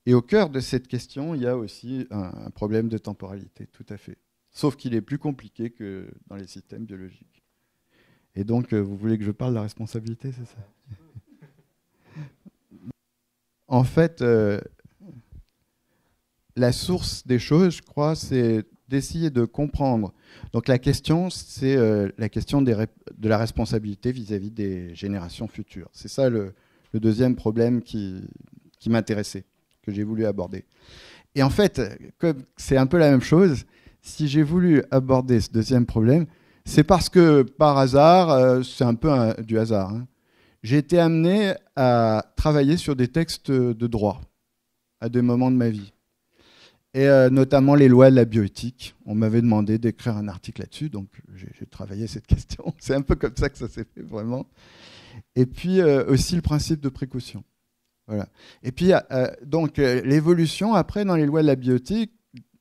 Et au cœur de cette question, il y a aussi un problème de temporalité, tout à fait. Sauf qu'il est plus compliqué que dans les systèmes biologiques. Et donc, euh, vous voulez que je parle de la responsabilité, c'est ça En fait, euh, la source des choses, je crois, c'est d'essayer de comprendre. Donc la question, c'est euh, la question de la responsabilité vis-à-vis des générations futures. C'est ça le, deuxième problème qui, qui m'intéressait, que j'ai voulu aborder. Et en fait, c'est un peu la même chose, si j'ai voulu aborder ce deuxième problème, c'est parce que par hasard, euh, c'est un peu du hasard, hein, j'ai été amené à travailler sur des textes de droit à des moments de ma vie. Et euh, notamment les lois de la bioéthique. On m'avait demandé d'écrire un article là-dessus, donc j'ai travaillé cette question. C'est un peu comme ça que ça s'est fait vraiment. Et puis euh, aussi le principe de précaution. Voilà. Et puis, donc, l'évolution, après, dans les lois de la biotique,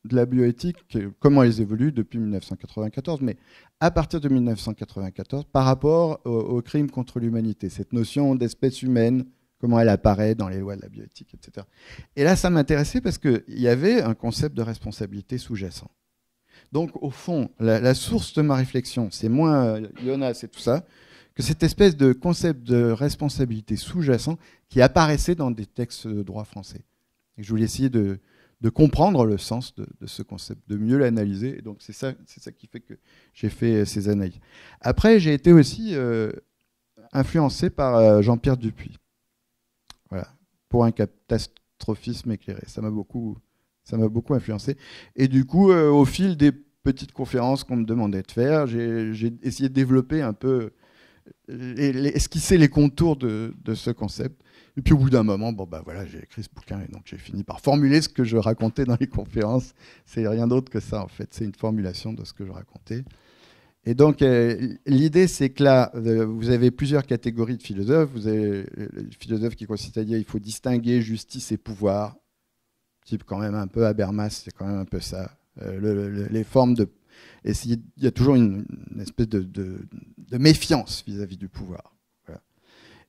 de la bioéthique, comment elles évoluent depuis 1994, mais à partir de 1994, par rapport au crimes contre l'humanité, cette notion d'espèce humaine, comment elle apparaît dans les lois de la bioéthique, etc. Et là, ça m'intéressait parce qu'il y avait un concept de responsabilité sous-jacent. Donc, au fond, la, source de ma réflexion, c'est moins euh, c'est tout ça, que cette espèce de concept de responsabilité sous-jacent qui apparaissait dans des textes de euh, droit français. Et je voulais essayer de, de comprendre le sens de, ce concept, de mieux l'analyser. donc c'est ça, ça qui fait que j'ai fait euh, ces analyses. Après, j'ai été aussi euh, influencé par euh, Jean-Pierre Dupuis. Voilà, pour un catastrophisme éclairé. Ça m'a beaucoup, beaucoup influencé. Et du coup, au fil des petites conférences qu'on me demandait de faire, j'ai essayé de développer un peu, et, esquisser les contours de ce concept. Et puis au bout d'un moment, bon bah voilà, j'ai écrit ce bouquin et donc j'ai fini par formuler ce que je racontais dans les conférences. C'est rien d'autre que ça en fait, c'est une formulation de ce que je racontais. Et donc euh, l'idée c'est que là, euh, vous avez plusieurs catégories de philosophes. Vous avez euh, le philosophe qui consiste à dire il faut distinguer justice et pouvoir, type quand même un peu Habermas, c'est quand même un peu ça. les formes de... il y a toujours une, espèce de méfiance vis à -vis du pouvoir.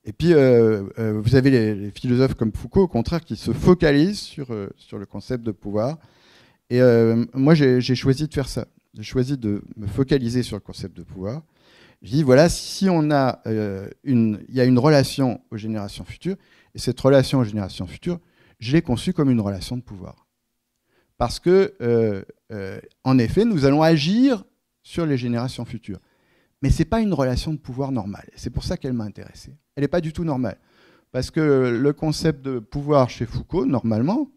Et puis, euh, euh, vous avez les, philosophes comme Foucault, au contraire, qui se focalisent sur, euh, sur le concept de pouvoir. Et moi, j'ai choisi de faire ça. J'ai choisi de me focaliser sur le concept de pouvoir. Je dis, voilà, si on a une, il y a une relation aux générations futures, et cette relation aux générations futures, je l'ai conçue comme une relation de pouvoir. Parce que, en effet, nous allons agir sur les générations futures. Mais ce n'est pas une relation de pouvoir normale. C'est pour ça qu'elle m'a intéressé elle n'est pas du tout normale. Parce que le concept de pouvoir chez Foucault, normalement,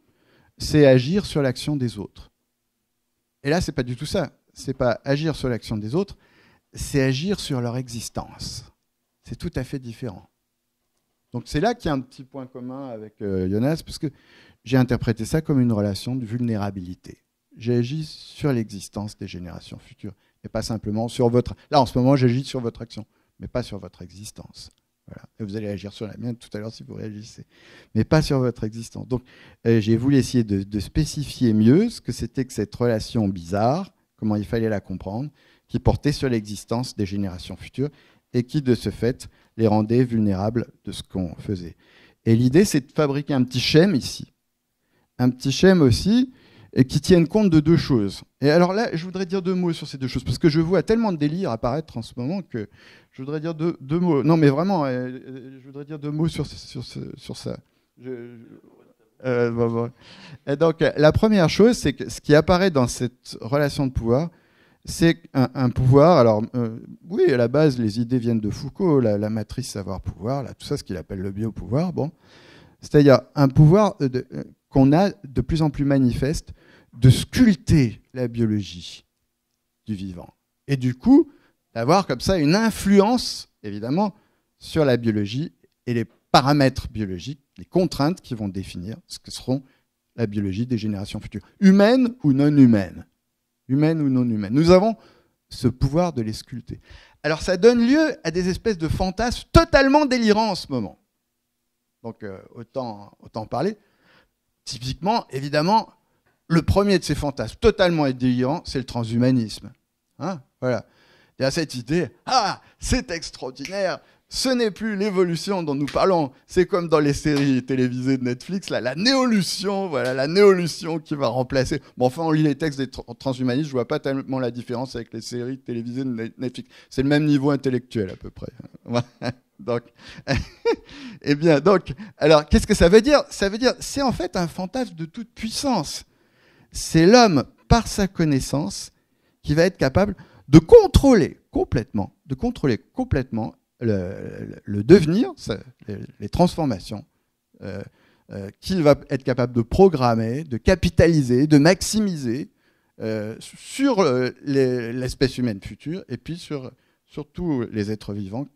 c'est agir sur l'action des autres. Et là, ce n'est pas du tout ça. C'est pas agir sur l'action des autres, c'est agir sur leur existence. C'est tout à fait différent. Donc c'est là qu'il y a un petit point commun avec euh, Jonas, parce que j'ai interprété ça comme une relation de vulnérabilité. J'agis sur l'existence des générations futures, et pas simplement sur votre... Là, en ce moment, j'agis sur votre action, mais pas sur votre existence vous allez agir sur la mienne tout à l'heure si vous réagissez, mais pas sur votre existence. Donc, euh, j'ai voulu essayer de, spécifier mieux ce que c'était que cette relation bizarre, comment il fallait la comprendre, qui portait sur l'existence des générations futures et qui, de ce fait, les rendait vulnérables de ce qu'on faisait. Et l'idée, c'est de fabriquer un petit schème ici, un petit schème aussi, qui tienne compte de deux choses. Et alors là, je voudrais dire deux mots sur ces deux choses, parce que je vois tellement de délire apparaître en ce moment que je voudrais dire deux, deux mots. Non, mais vraiment, euh, euh, je voudrais dire deux mots sur, sur, sur ça. Euh, Et donc, la première chose, c'est que ce qui apparaît dans cette relation de pouvoir, c'est un, pouvoir. Alors, oui, à la base, les idées viennent de Foucault, la, matrice savoir-pouvoir, tout ça, ce qu'il appelle le biopouvoir. Bon. C'est-à-dire un pouvoir qu'on a de plus en plus manifeste de sculpter la biologie du vivant. Et du coup, d'avoir comme ça une influence, évidemment, sur la biologie et les paramètres biologiques, les contraintes qui vont définir ce que seront la biologie des générations futures, humaines ou non humaines. Humaines ou non humaines. Nous avons ce pouvoir de les sculpter. Alors ça donne lieu à des espèces de fantasmes totalement délirants en ce moment. Donc euh, autant, autant parler. Typiquement, évidemment, le premier de ces fantasmes totalement délirants, c'est le transhumanisme. Hein, voilà il y a cette idée, ah, c'est extraordinaire, ce n'est plus l'évolution dont nous parlons, c'est comme dans les séries télévisées de Netflix, la néolution, voilà, la néolution qui va remplacer. Bon, enfin, on lit les textes des transhumanistes, je vois pas tellement la différence avec les séries télévisées de Netflix. C'est le même niveau intellectuel à peu près. donc, eh bien, donc, alors, qu'est-ce que ça veut dire Ça veut dire, c'est en fait un fantasme de toute puissance. C'est l'homme, par sa connaissance, qui va être capable de contrôler complètement, de contrôler complètement le, devenir, les, transformations, euh, euh, qu'il va être capable de programmer, de capitaliser, de maximiser euh, sur l'espèce humaine future et puis sur, tous les êtres vivants,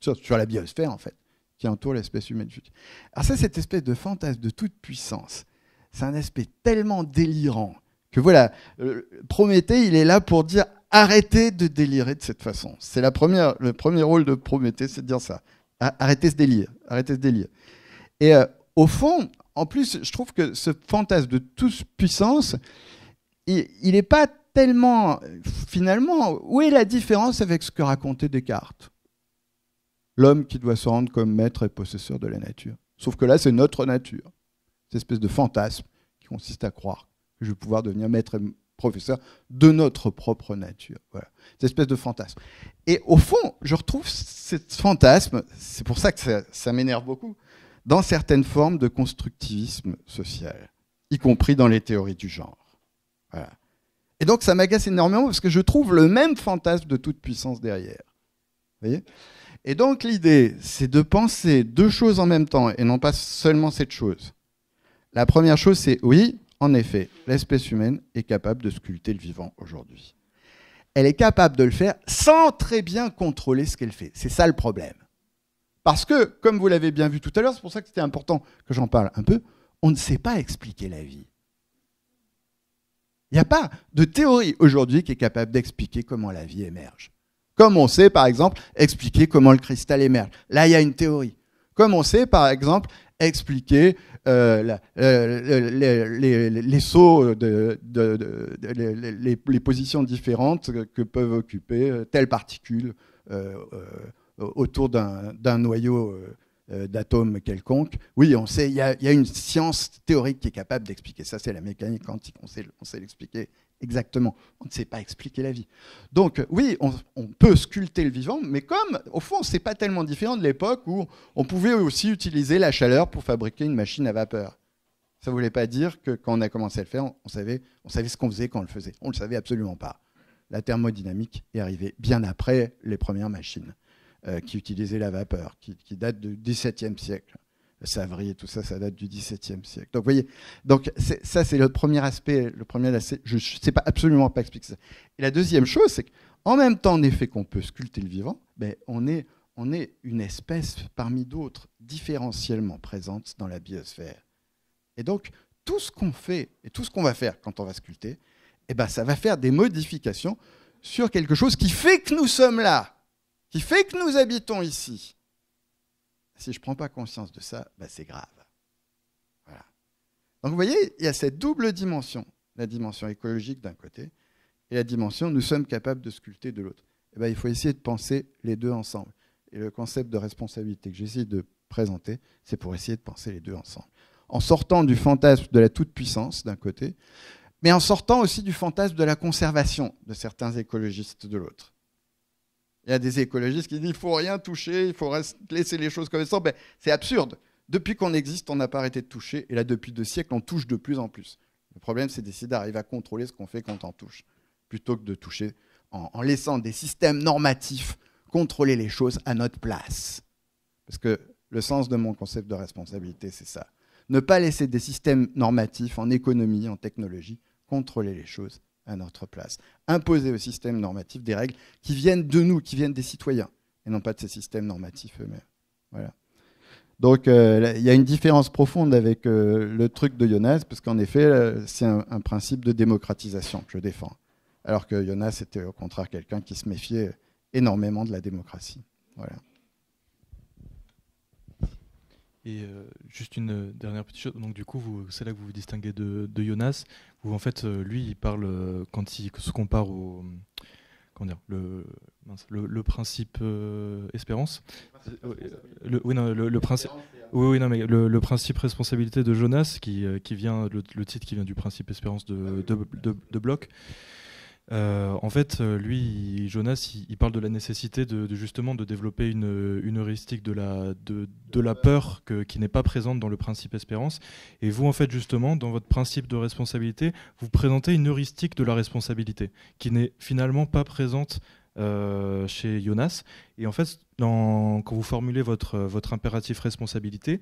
sur, la biosphère en fait, qui entoure l'espèce humaine future. Alors ça, cette espèce de fantasme de toute puissance, c'est un aspect tellement délirant que voilà, Prométhée, il est là pour dire Arrêtez de délirer de cette façon. C'est le premier rôle de Prométhée, c'est de dire ça. Arrêtez ce délire. Arrêtez ce délire. Et euh, au fond, en plus, je trouve que ce fantasme de toute puissance, il n'est pas tellement, finalement, où est la différence avec ce que racontait Descartes L'homme qui doit se rendre comme maître et possesseur de la nature. Sauf que là, c'est notre nature. Cette espèce de fantasme qui consiste à croire que je vais pouvoir devenir maître et professeur de notre propre nature. Voilà, cette espèce de fantasme. Et au fond, je retrouve ce fantasme, c'est pour ça que ça, m'énerve beaucoup, dans certaines formes de constructivisme social, y compris dans les théories du genre. Et donc ça m'agace énormément parce que je trouve le même fantasme de toute puissance derrière. et donc l'idée, c'est de penser deux choses en même temps et non pas seulement cette chose. La première chose, c'est oui, en effet, l'espèce humaine est capable de sculpter le vivant aujourd'hui. Elle est capable de le faire sans très bien contrôler ce qu'elle fait. C'est ça le problème. Parce que, comme vous l'avez bien vu tout à l'heure, c'est pour ça que c'était important que j'en parle un peu, on ne sait pas expliquer la vie. Il n'y a pas de théorie aujourd'hui qui est capable d'expliquer comment la vie émerge. Comme on sait, par exemple, expliquer comment le cristal émerge. Là, il y a une théorie. Comme on sait, par exemple, expliquer euh, euh, les, sauts, de, les, positions différentes que peuvent occuper euh, telle particule autour d'un noyau d'atomes quelconque. Oui, on sait, il y, a une science théorique qui est capable d'expliquer ça, c'est la mécanique quantique, on sait, on sait l'expliquer exactement. On ne sait pas expliquer la vie. Donc euh, oui, on, peut sculpter le vivant, mais comme au fond, c'est pas tellement différent de l'époque où on pouvait aussi utiliser la chaleur pour fabriquer une machine à vapeur. Ça ne voulait pas dire que quand on a commencé à le faire, on, savait, on savait ce qu'on faisait quand on le faisait. On ne le savait absolument pas. La thermodynamique est arrivée bien après les premières machines euh, qui utilisaient la vapeur, qui, qui datent du XVIIe siècle savrier, tout ça, ça date du XVIIe siècle. Donc, vous voyez, donc ça, c'est le premier aspect. Le premier, je ne sais pas absolument pas expliquer ça. Et la deuxième chose, c'est qu'en même temps, en effet, qu'on peut sculpter le vivant, ben, on, est, on est une espèce parmi d'autres différentiellement présente dans la biosphère. Et donc, tout ce qu'on fait et tout ce qu'on va faire quand on va sculpter, eh ben, ça va faire des modifications sur quelque chose qui fait que nous sommes là, qui fait que nous habitons ici. Si je ne prends pas conscience de ça, bah, c'est grave. Donc vous voyez, il y a cette double dimension, la dimension écologique d'un côté et la dimension nous sommes capables de sculpter de l'autre. Eh ben, il faut essayer de penser les deux ensemble. Et le concept de responsabilité que j'essaie de présenter, c'est pour essayer de penser les deux ensemble. En sortant du fantasme de la toute-puissance d'un côté, mais en sortant aussi du fantasme de la conservation de certains écologistes de l'autre. Il y a des écologistes qui disent il faut rien toucher, il faut laisser les choses comme elles sont. Ben, c'est absurde. Depuis qu'on existe, on n'a pas arrêté de toucher. Et là, depuis deux siècles, on touche de plus en plus. Le problème, c'est d'essayer d'arriver à contrôler ce qu'on fait quand on touche, plutôt que de toucher en, en laissant des systèmes normatifs contrôler les choses à notre place. Parce que le sens de mon concept de responsabilité, c'est ça. Ne pas laisser des systèmes normatifs en économie, en technologie, contrôler les choses à notre place. Imposer au système normatif des règles qui viennent de nous, qui viennent des citoyens, et non pas de ces systèmes normatifs eux-mêmes. Voilà. Donc euh, il y a une différence profonde avec euh, le truc de Jonas, parce qu'en effet, euh, c'est un, principe de démocratisation que je défends. Alors que Jonas était au contraire quelqu'un qui se méfiait énormément de la démocratie. Voilà. Et juste une dernière petite chose. Donc du coup, c'est là que vous vous distinguez de, de Jonas où en fait, euh, lui, il parle, euh, quand il se compare au. Comment dire Le, le, principe euh, espérance. Le, oui, non, le, principe. Oui, non, mais le, principe responsabilité de Jonas, qui, vient, le, titre qui vient du principe espérance de, de, de, de Bloch, euh, en fait, euh, lui, Jonas, il, parle de la nécessité de, justement de développer une, heuristique de la, de, la peur qui n'est pas présente dans le principe espérance. Et vous, en fait, justement, dans votre principe de responsabilité, vous présentez une heuristique de la responsabilité qui n'est finalement pas présente euh, chez Jonas. Et en fait, dans, quand vous formulez votre, votre impératif responsabilité,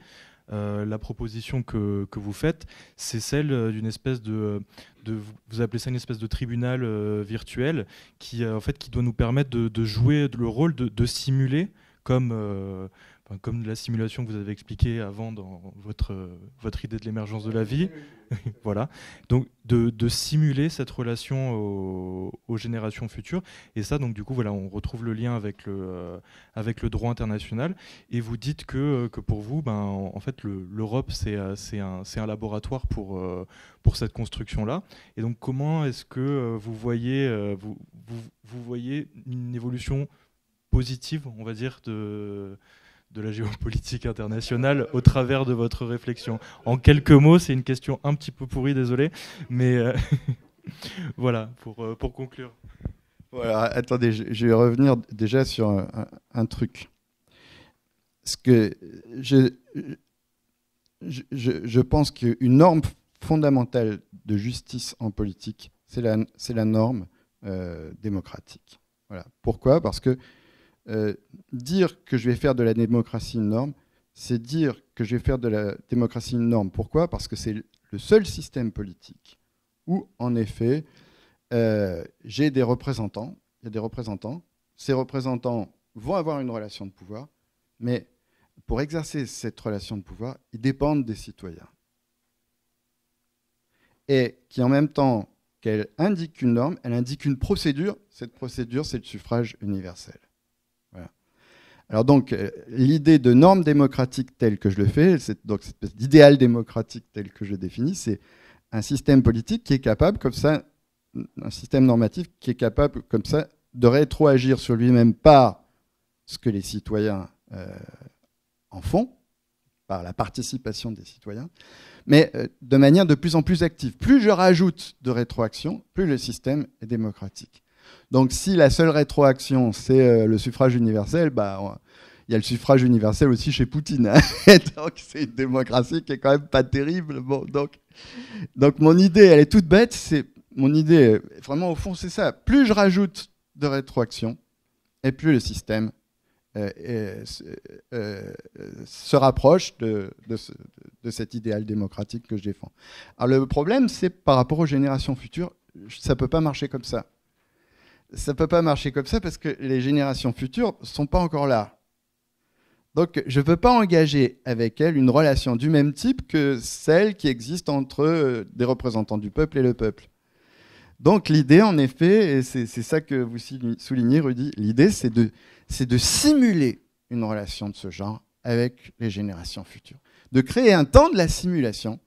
euh, la proposition que, vous faites, c'est celle euh, d'une espèce de, vous appelez ça une espèce de tribunal euh, virtuel qui, en fait, qui doit nous permettre de, jouer le rôle de, simuler comme, comme la simulation que vous avez expliquée avant dans votre, euh, votre idée de l'émergence de la vie, voilà. Donc de, simuler cette relation aux, générations futures. Et ça, donc du coup, voilà, on retrouve le lien avec le, euh, avec le droit international. Et vous dites que, euh, que pour vous, ben, en, fait, l'Europe, c'est, c'est, un, laboratoire pour, pour cette construction-là. Et donc comment est-ce que vous voyez, vous, vous voyez une évolution positive, on va dire, de de la géopolitique internationale au travers de votre réflexion. En quelques mots, c'est une question un petit peu pourrie, désolé, mais euh, voilà, pour, euh, pour conclure. Voilà, attendez, je, vais revenir déjà sur un, truc. Ce que je, je, je pense qu'une norme fondamentale de justice en politique, c'est la, la norme euh, démocratique. Voilà. Pourquoi Parce que euh, dire que je vais faire de la démocratie une norme, c'est dire que je vais faire de la démocratie une norme. Pourquoi Parce que c'est le seul système politique où, en effet, euh, j'ai des représentants, il y a des représentants, ces représentants vont avoir une relation de pouvoir, mais pour exercer cette relation de pouvoir, ils dépendent des citoyens. Et qui, en même temps qu'elle indique une norme, elle indique une procédure, cette procédure, c'est le suffrage universel. Alors donc, euh, l'idée de normes démocratiques telle que je le fais, c'est donc cette espèce démocratique tel que je définis, c'est un système politique qui est capable, comme ça, un système normatif qui est capable, comme ça, de rétroagir sur lui-même par ce que les citoyens euh, en font, par la participation des citoyens, mais euh, de manière de plus en plus active. Plus je rajoute de rétroaction, plus le système est démocratique. Donc si la seule rétroaction, c'est euh, le suffrage universel, bah, il y a le suffrage universel aussi chez Poutine. Hein. donc c'est une démocratie qui est quand même pas terrible. donc, donc mon idée, elle est toute bête. C'est mon idée, vraiment au fond, c'est ça. Plus je rajoute de rétroaction, et plus le système euh, euh, se rapproche de, de, cet idéal démocratique que je défends. Alors le problème, c'est par rapport aux générations futures, ça ne peut pas marcher comme ça ça ne peut pas marcher comme ça parce que les générations futures sont pas encore là. Donc, je ne peux pas engager avec elles une relation du même type que celle qui existe entre euh, des représentants du peuple et le peuple. Donc, l'idée, en effet, et c'est ça que vous soulignez, Rudy, l'idée, c'est de simuler une relation de ce genre avec les générations futures. De créer un temps de la simulation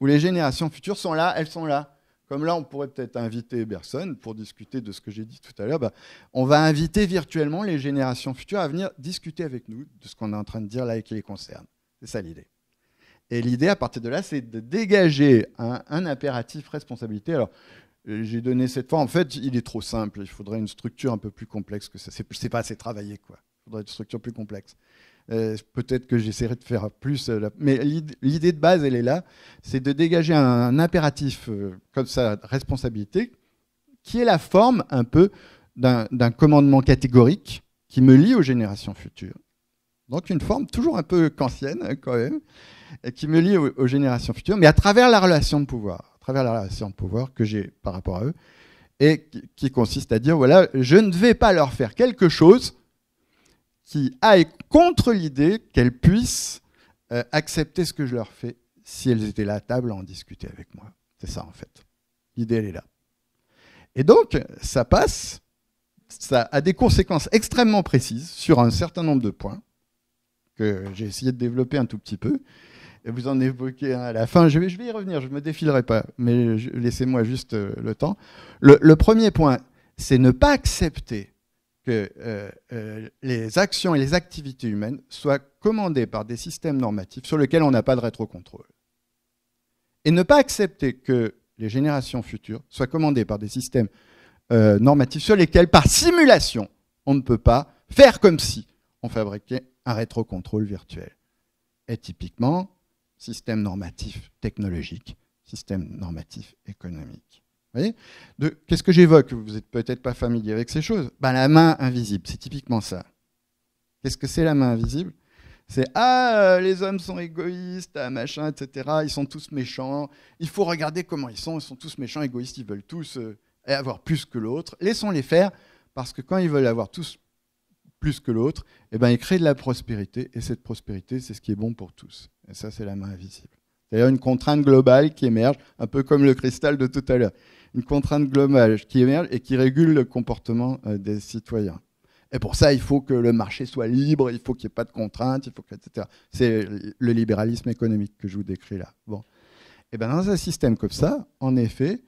où les générations futures sont là, elles sont là. Comme là, on pourrait peut-être inviter personne pour discuter de ce que j'ai dit tout à l'heure. Bah, on va inviter virtuellement les générations futures à venir discuter avec nous de ce qu'on est en train de dire là et qui les concerne. C'est ça l'idée. Et l'idée, à partir de là, c'est de dégager un, un impératif responsabilité. Alors, euh, j'ai donné cette fois, en fait, il est trop simple. Il faudrait une structure un peu plus complexe que ça. C'est pas assez travaillé, quoi. Il faudrait une structure plus complexe. Euh, peut-être que j'essaierai de faire plus. Euh, mais l'idée de base, elle est là. C'est de dégager un, impératif euh, comme ça, responsabilité, qui est la forme un peu d'un commandement catégorique qui me lie aux générations futures. Donc une forme toujours un peu kantienne hein, quand même, qui me lie aux, générations futures, mais à travers la relation de pouvoir, à travers la relation de pouvoir que j'ai par rapport à eux, et qui consiste à dire, voilà, je ne vais pas leur faire quelque chose qui aille contre l'idée qu'elles puissent euh, accepter ce que je leur fais si elles étaient là à table à en discuter avec moi. C'est ça en fait. L'idée, elle est là. Et donc, ça passe, ça a des conséquences extrêmement précises sur un certain nombre de points que j'ai essayé de développer un tout petit peu. Et vous en évoquez à la fin. Je vais, je vais y revenir, je ne me défilerai pas, mais laissez-moi juste euh, le temps. le premier point, c'est ne pas accepter que euh, euh, les actions et les activités humaines soient commandées par des systèmes normatifs sur lesquels on n'a pas de rétrocontrôle. Et ne pas accepter que les générations futures soient commandées par des systèmes euh, normatifs sur lesquels, par simulation, on ne peut pas faire comme si on fabriquait un rétrocontrôle virtuel. Et typiquement, système normatif technologique, système normatif économique. Qu'est-ce que j'évoque Vous n'êtes peut-être pas familier avec ces choses. Ben, la main invisible, c'est typiquement ça. Qu'est-ce que c'est la main invisible C'est ah, euh, les hommes sont égoïstes, ah, machin, etc. Ils sont tous méchants. Il faut regarder comment ils sont. Ils sont tous méchants, égoïstes. Ils veulent tous euh, avoir plus que l'autre. Laissons-les faire, parce que quand ils veulent avoir tous plus que l'autre, eh ben, ils créent de la prospérité. Et cette prospérité, c'est ce qui est bon pour tous. Et ça, c'est la main invisible. C'est-à-dire une contrainte globale qui émerge, un peu comme le cristal de tout à l'heure une contrainte globale qui émerge et qui régule le comportement euh, des citoyens. Et pour ça, il faut que le marché soit libre, il faut qu'il n'y ait pas de contraintes, il faut que, etc. C'est le libéralisme économique que je vous décris là. Bon. Et eh ben dans un système comme ça, en effet,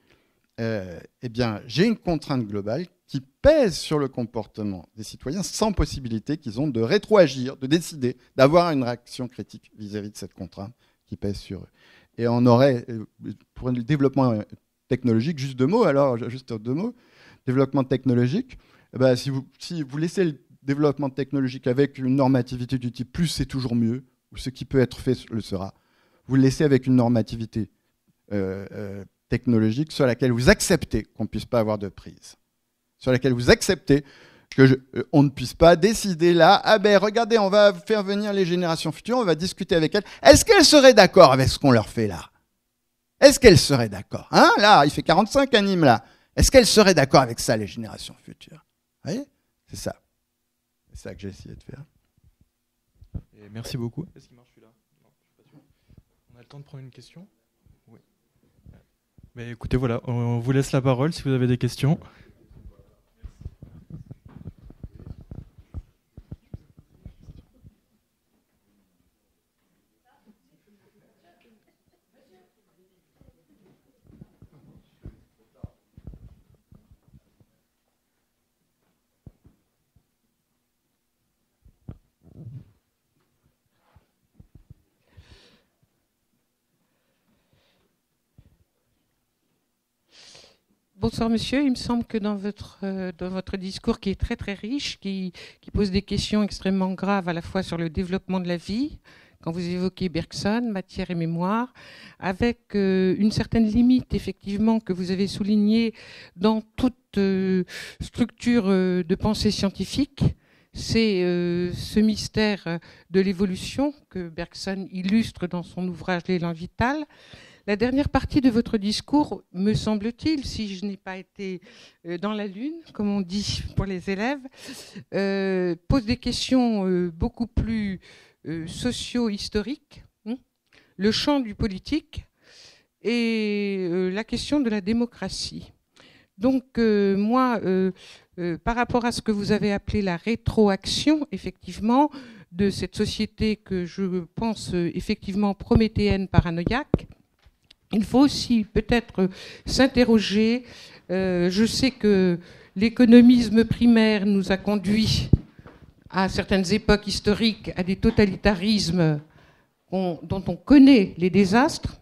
euh, eh bien, j'ai une contrainte globale qui pèse sur le comportement des citoyens sans possibilité qu'ils ont de rétroagir, de décider, d'avoir une réaction critique vis à -vis de cette contrainte qui pèse sur eux. Et on aurait, euh, pour le développement technologique. Juste deux mots, alors, juste deux mots. Développement technologique. Eh ben, si, vous, si vous laissez le développement technologique avec une normativité du type plus, c'est toujours mieux, ou ce qui peut être fait le sera. Vous le laissez avec une normativité euh, euh, technologique sur laquelle vous acceptez qu'on ne puisse pas avoir de prise, sur laquelle vous acceptez que euh, on ne puisse pas décider là, ah ben regardez, on va faire venir les générations futures, on va discuter avec elles. Est-ce qu'elles seraient d'accord avec ce qu'on leur fait là est-ce qu'elle serait d'accord hein Là, il fait 45 animes là. Est-ce qu'elle serait d'accord avec ça, les générations futures Vous C'est ça. C'est ça que j'ai essayé de faire. merci beaucoup. Est-ce qu'il marche celui-là On a le temps de prendre une question Oui. Mais écoutez, voilà, on vous laisse la parole si vous avez des questions. Bonsoir monsieur, il me semble que dans votre, euh, dans votre discours qui est très très riche, qui, pose des questions extrêmement graves à la fois sur le développement de la vie, quand vous évoquez Bergson, matière et mémoire, avec euh, une certaine limite effectivement que vous avez soulignée dans toute euh, structure de pensée scientifique, c'est ce mystère de l'évolution que Bergson illustre dans son ouvrage L'élan vital. La dernière partie de votre discours, me semble-t-il, si je n'ai pas été euh, dans la lune, comme on dit pour les élèves, euh, pose des questions euh, beaucoup plus socio-historiques, hein, le champ du politique et la question de la démocratie. Donc moi, par rapport à ce que vous avez appelé la rétroaction, effectivement, de cette société que je pense effectivement prométhéenne paranoïaque, il faut aussi peut-être s'interroger. Euh, je sais que l'économisme primaire nous a conduit à certaines époques historiques à des totalitarismes dont on connaît les désastres.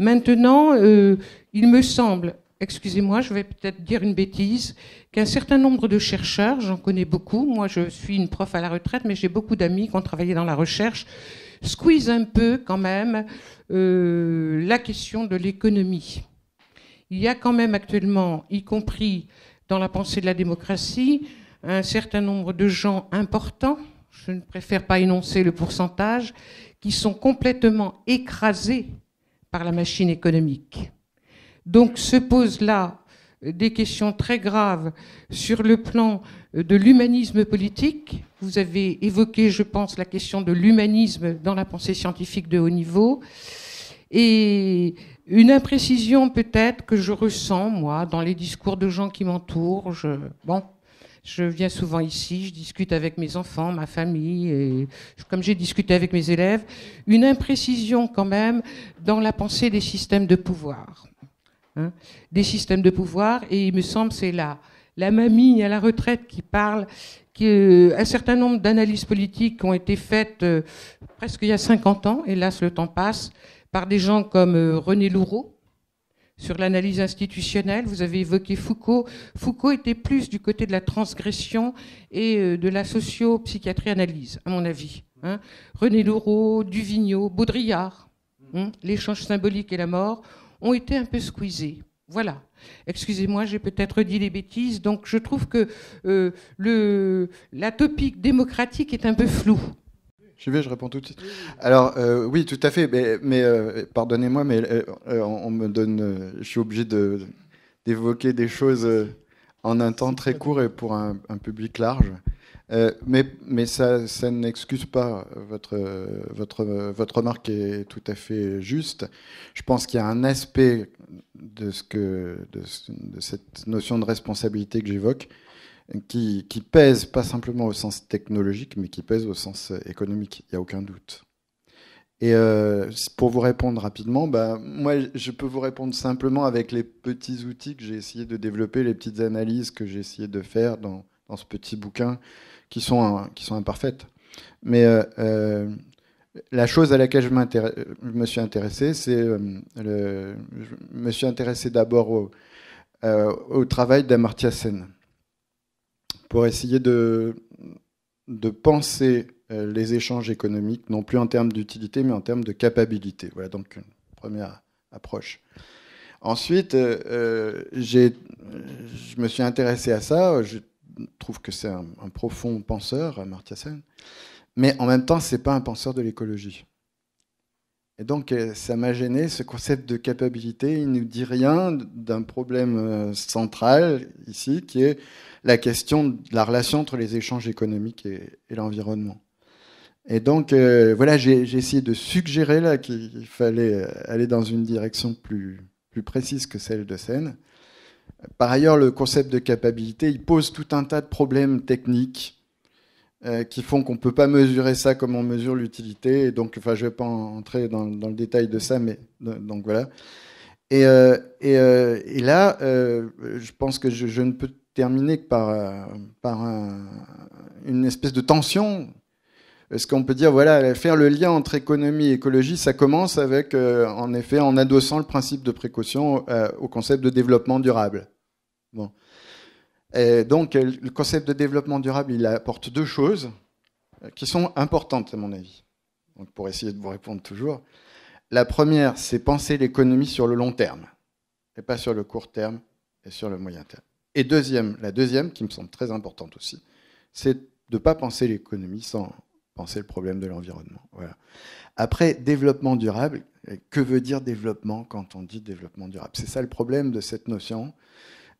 Maintenant, euh, il me semble, excusez-moi, je vais peut-être dire une bêtise, qu'un certain nombre de chercheurs, j'en connais beaucoup, moi je suis une prof à la retraite, mais j'ai beaucoup d'amis qui ont travaillé dans la recherche, squeeze un peu quand même euh, la question de l'économie. Il y a quand même actuellement, y compris dans la pensée de la démocratie, un certain nombre de gens importants, je ne préfère pas énoncer le pourcentage, qui sont complètement écrasés par la machine économique. Donc se posent là euh, des questions très graves sur le plan de l'humanisme politique. Vous avez évoqué, je pense, la question de l'humanisme dans la pensée scientifique de haut niveau. Et une imprécision peut-être que je ressens, moi, dans les discours de gens qui m'entourent. Je, bon, je viens souvent ici, je discute avec mes enfants, ma famille, et comme j'ai discuté avec mes élèves, une imprécision quand même dans la pensée des systèmes de pouvoir. Hein. des systèmes de pouvoir, et il me semble c'est là la mamie à la retraite qui parle, euh, un certain nombre d'analyses politiques ont été faites euh, presque il y a 50 ans, hélas le temps passe, par des gens comme euh, René Louraud sur l'analyse institutionnelle. Vous avez évoqué Foucault. Foucault était plus du côté de la transgression et de la socio-psychiatrie-analyse, à mon avis. Hein. René Louraud, Duvigneau, Baudrillard, hein, l'échange symbolique et la mort ont été un peu squeezés. Voilà. Excusez-moi, j'ai peut-être dit des bêtises. Donc je trouve que euh, le, la topique démocratique est un peu floue. Je vais, je réponds tout de suite. Alors euh, oui, tout à fait. Mais, euh, pardonnez-moi, mais on, me donne, je suis obligé d'évoquer des choses en un temps très court et pour un public large. Euh, mais, ça, n'excuse pas votre, remarque est tout à fait juste. Je pense qu'il y a un aspect de, cette notion de responsabilité que j'évoque qui, pèse pas simplement au sens technologique, mais qui pèse au sens économique, il n'y a aucun doute. Et euh, pour vous répondre rapidement, bah, moi, je peux vous répondre simplement avec les petits outils que j'ai essayé de développer, les petites analyses que j'ai essayé de faire dans ce petit bouquin qui sont, qui sont imparfaites. Mais euh, euh, la chose à laquelle je, je me suis intéressé, c'est euh, je me suis intéressé d'abord au, travail d'Amartya Sen pour essayer de, de penser les échanges économiques, non plus en termes d'utilité, mais en termes de capacité. Voilà donc une première approche. Ensuite, euh, je me suis intéressé à ça trouve que c'est un, profond penseur, Amartya Sen, mais en même temps, ce n'est pas un penseur de l'écologie. Et donc, euh, ça m'a gêné, ce concept de capacité, il ne nous dit rien d'un problème euh, central ici, qui est la question de la relation entre les échanges économiques et, l'environnement. Et donc, euh, voilà, j'ai essayé de suggérer là qu'il fallait aller dans une direction plus, plus précise que celle de Seine. Par ailleurs, le concept de capabilité, il pose tout un tas de problèmes techniques euh, qui font qu'on ne peut pas mesurer ça comme on mesure l'utilité. donc, enfin, je ne vais pas entrer dans, le détail de ça, mais donc voilà. Et, euh, euh, là, je pense que je, ne peux terminer que par, par une espèce de tension est-ce qu'on peut dire, voilà, faire le lien entre économie et écologie, ça commence avec, euh, en effet, en adossant le principe de précaution euh, au concept de développement durable. Bon. donc, euh, le concept de développement durable, il apporte deux choses qui sont importantes, à mon avis. Donc, pour essayer de vous répondre toujours. La première, c'est penser l'économie sur le long terme, et pas sur le court terme et sur le moyen terme. Et deuxième, la deuxième, qui me semble très importante aussi, c'est de ne pas penser l'économie sans penser le problème de l'environnement. Voilà. Après, développement durable, que veut dire développement quand on dit développement durable C'est ça le problème de cette notion.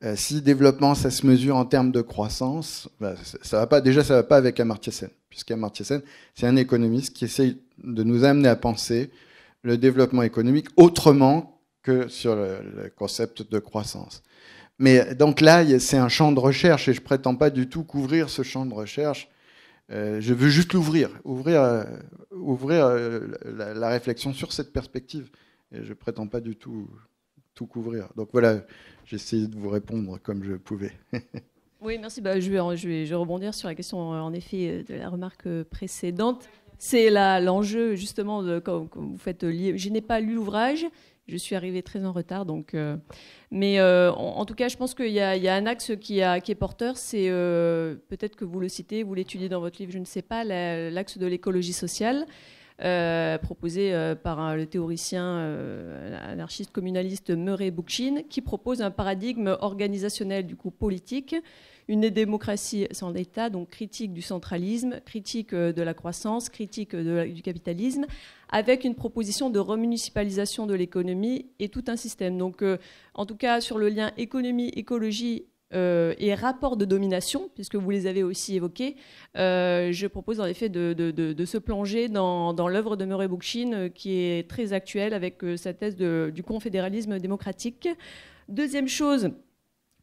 Euh, si développement, ça se mesure en termes de croissance, bah, ça va pas, déjà, ça ne va pas avec Amartya Sen, puisqu'Amartya Sen, c'est un économiste qui essaye de nous amener à penser le développement économique autrement que sur le, concept de croissance. Mais donc là, c'est un champ de recherche et je prétends pas du tout couvrir ce champ de recherche euh, je veux juste l'ouvrir, ouvrir, euh, ouvrir, euh, la, réflexion sur cette perspective. Et je prétends pas du tout tout couvrir. Donc voilà, j'ai essayé de vous répondre comme je pouvais. oui, merci. Bah, je, vais, je, vais, je vais rebondir sur la question, en effet, de la remarque précédente. C'est l'enjeu, justement, de, quand, vous faites. Je n'ai pas lu l'ouvrage, je suis arrivée très en retard. Donc, euh, mais euh, en, tout cas, je pense qu'il y, a un axe qui, a, est porteur, c'est euh, peut-être que vous le citez, vous l'étudiez dans votre livre, je ne sais pas, l'axe de l'écologie sociale. proposé par le théoricien anarchiste communaliste Murray Bookchin, qui propose un paradigme organisationnel du coup politique une démocratie sans État, donc critique du centralisme, critique euh, de la croissance, critique euh, du capitalisme, avec une proposition de remunicipalisation de l'économie et tout un système. Donc, euh, en tout cas, sur le lien économie, écologie et rapport de domination, puisque vous les avez aussi évoqués, je propose en effet de, se plonger dans, dans l'œuvre de Murray Bookchin, qui est très actuelle avec sa thèse du confédéralisme démocratique. Deuxième chose,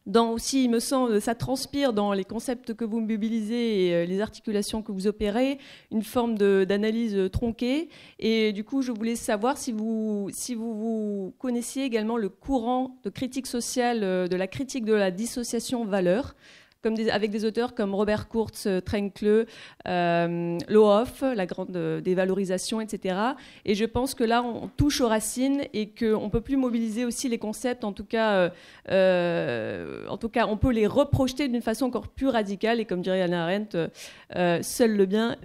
dans aussi, il me semble, ça transpire dans les concepts que vous mobilisez et euh, les articulations que vous opérez, une forme d'analyse euh, tronquée. Et du coup, je voulais savoir si vous, si vous connaissiez également le courant de critique sociale, euh, de la critique de la dissociation valeur, comme avec des auteurs comme Robert Kurtz, Trenkle, euh, euh Lohoff, la grande euh, dévalorisation, etc. Et je pense que là, on touche aux racines et qu'on ne peut plus mobiliser aussi les concepts, en tout cas, euh, en tout cas on peut les reprojeter d'une façon encore plus radicale. Et comme dirait Anna Arendt, seul le bien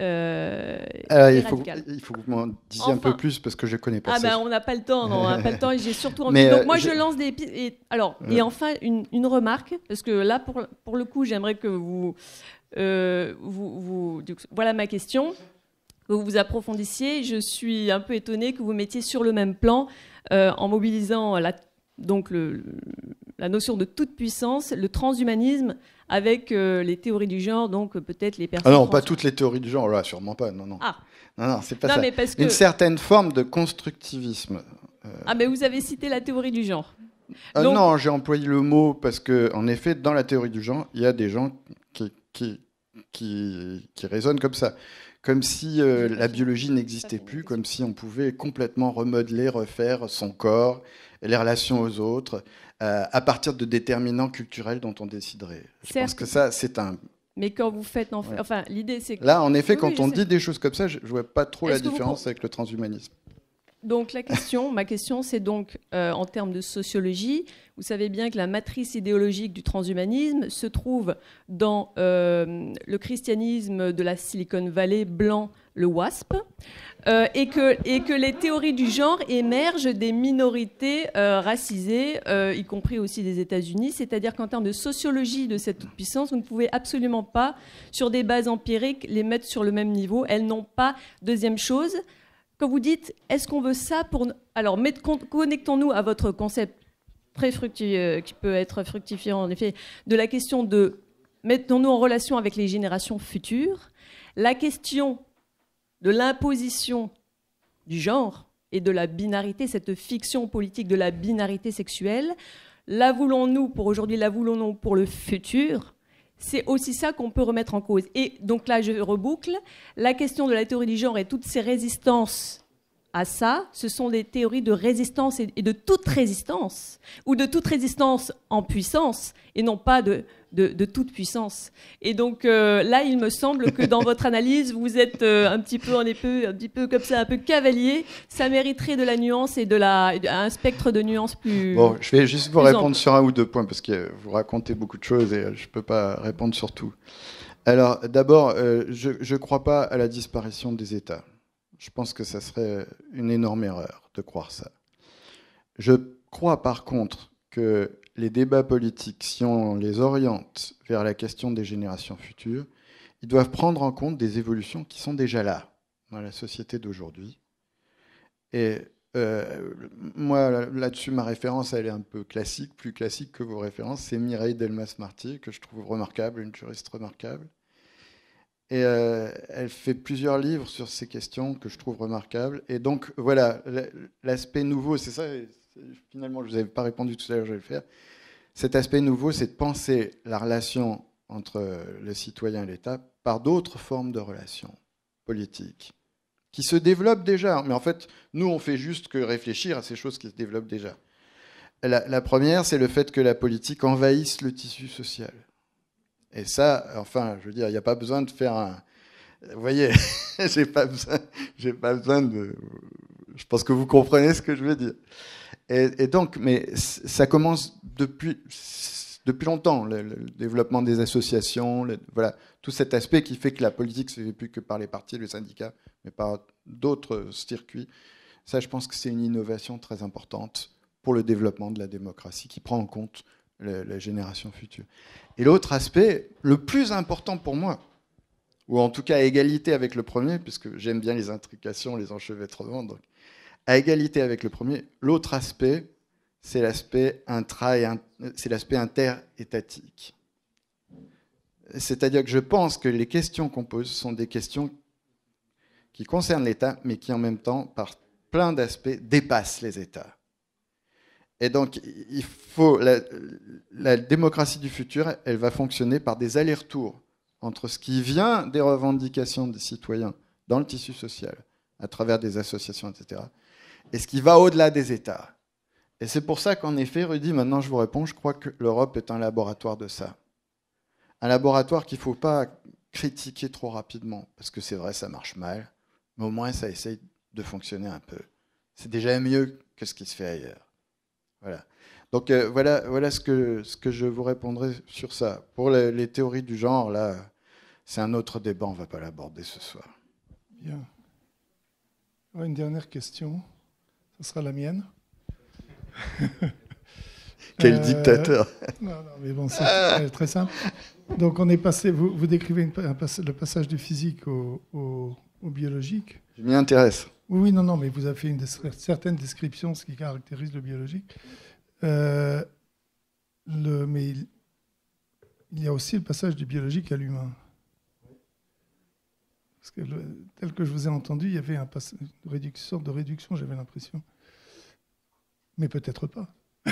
ah, il faut, Il faut que vous m'en disiez un peu plus parce que je ne connais pas ah ça. Ben, on n'a pas le temps, non, on n'a pas le temps et j'ai surtout envie. Mais moi, je... lance des... Et, alors, et enfin, une, une remarque, parce que là, pour, pour le coup, j'aimerais que vous, euh, vous, voilà ma question, que vous vous approfondissiez. Je suis un peu étonnée que vous mettiez sur le même plan, euh, en mobilisant la, donc la notion de toute puissance, le transhumanisme avec euh, les théories du genre, donc peut-être les personnes. Ah non, pas toutes les théories du genre, là, sûrement pas. Non, non. Ah. Non, non, c'est pas ça. Une certaine forme de constructivisme. Ah, mais vous avez cité la théorie du genre. Ah non, j'ai employé le mot parce que, en effet, dans la théorie du genre, il y a des gens qui, qui, qui, raisonnent comme ça. Comme si euh, la biologie n'existait plus, comme si on pouvait complètement remodeler, refaire son corps les relations aux autres euh, à partir de déterminants culturels dont on déciderait. Je pense que ça, c'est un, mais quand vous faites. Enfin, l'idée, c'est que. Là, en effet, quand on dit des choses comme ça, je ne vois pas trop la différence avec le transhumanisme. Donc la question, ma question, c'est donc euh, en termes de sociologie, vous savez bien que la matrice idéologique du transhumanisme se trouve dans euh, le christianisme de la Silicon Valley blanc, le WASP, euh, et, que, et que les théories du genre émergent des minorités racisées, y compris aussi des États-Unis. C'est-à-dire qu'en termes de sociologie de cette puissance vous ne pouvez absolument pas, sur des bases empiriques, les mettre sur le même niveau. Elles n'ont pas, deuxième chose, quand vous dites est-ce qu'on veut ça pour. Alors, connectons-nous à votre concept très fructueux, qui peut être fructifiant en effet, de la question de mettons-nous en relation avec les générations futures, la question de l'imposition du genre et de la binarité, cette fiction politique de la binarité sexuelle, la voulons-nous pour aujourd'hui, la voulons-nous pour le futur c'est aussi ça qu'on peut remettre en cause. Et donc là, je reboucle. La question de la théorie du genre et toutes ces résistances à ça, ce sont des théories de résistance et de toute résistance, ou de toute résistance en puissance, et non pas de de, toute puissance. Et donc euh, là, il me semble que dans votre analyse, vous êtes euh, un petit peu en épeu, un petit peu comme ça, un peu cavalier. Ça mériterait de la nuance et de la, un spectre de nuances plus. Bon, je vais juste vous répondre sur un ou deux points parce que vous racontez beaucoup de choses et je ne peux pas répondre sur tout. Alors d'abord, euh, je ne crois pas à la disparition des États. Je pense que ça serait une énorme erreur de croire ça. Je crois par contre que les débats politiques, si on les oriente vers la question des générations futures, ils doivent prendre en compte des évolutions qui sont déjà là dans la société d'aujourd'hui. Et euh, moi, là-dessus, ma référence, elle est un peu classique, plus classique que vos références. C'est Mireille Delmas-Marty, que je trouve remarquable, une juriste remarquable. Et euh, elle fait plusieurs livres sur ces questions que je trouve remarquables. Et donc, voilà, l'aspect nouveau, c'est ça, Finalement, je ne vous avais pas répondu tout à l'heure, je vais le faire. Cet aspect nouveau, c'est de penser la relation entre le citoyen et l'État par d'autres formes de relations politiques qui se développent déjà. Mais en fait, nous, on fait juste que réfléchir à ces choses qui se développent déjà. La, première, c'est le fait que la politique envahisse le tissu social. Et ça, enfin, je veux dire, il n'y a pas besoin de faire un. Vous voyez, j'ai pas pas besoin de. Je pense que vous comprenez ce que je veux dire. Et, donc, mais ça commence depuis, depuis longtemps, le, développement des associations, voilà, tout cet aspect qui fait que la politique ne se fait plus que par les partis, les syndicats, mais par d'autres circuits. Ça, je pense que c'est une innovation très importante pour le développement de la démocratie qui prend en compte la génération future. Et l'autre aspect, le plus important pour moi, ou en tout cas à égalité avec le premier, puisque j'aime bien les intrications, les enchevêtrements, donc à égalité avec le premier. L'autre aspect, c'est l'aspect intra et c'est l'aspect interétatique. C'est-à-dire que je pense que les questions qu'on pose sont des questions qui concernent l'État, mais qui en même temps, par plein d'aspects, dépassent les États. Et donc, il faut la, la démocratie du futur, elle va fonctionner par des allers-retours entre ce qui vient des revendications des citoyens dans le tissu social, à travers des associations, etc., et ce qui va au-delà des États. Et c'est pour ça qu'en effet, Rudy, maintenant je vous réponds, je crois que l'Europe est un laboratoire de ça. Un laboratoire qu'il ne faut pas critiquer trop rapidement, parce que c'est vrai, ça marche mal, mais au moins ça essaye de fonctionner un peu. C'est déjà mieux que ce qui se fait ailleurs. Voilà. Donc euh, voilà, voilà ce, que, ce que je vous répondrai sur ça. Pour les, les théories du genre, là, c'est un autre débat, on ne va pas l'aborder ce soir. Bien. Une dernière question. Ce sera la mienne. Quel euh, dictateur Non, non, mais bon, c'est très, simple. Donc on est passé, vous, décrivez le passage du physique au, biologique. Je m'y intéresse. Oui, non, non, mais vous avez fait une certaine description, ce qui caractérise le biologique. Euh, le, mais il y a aussi le passage du biologique à l'humain. Parce que tel que je vous ai entendu, il y avait un une sorte de réduction, j'avais l'impression. Mais peut-être pas.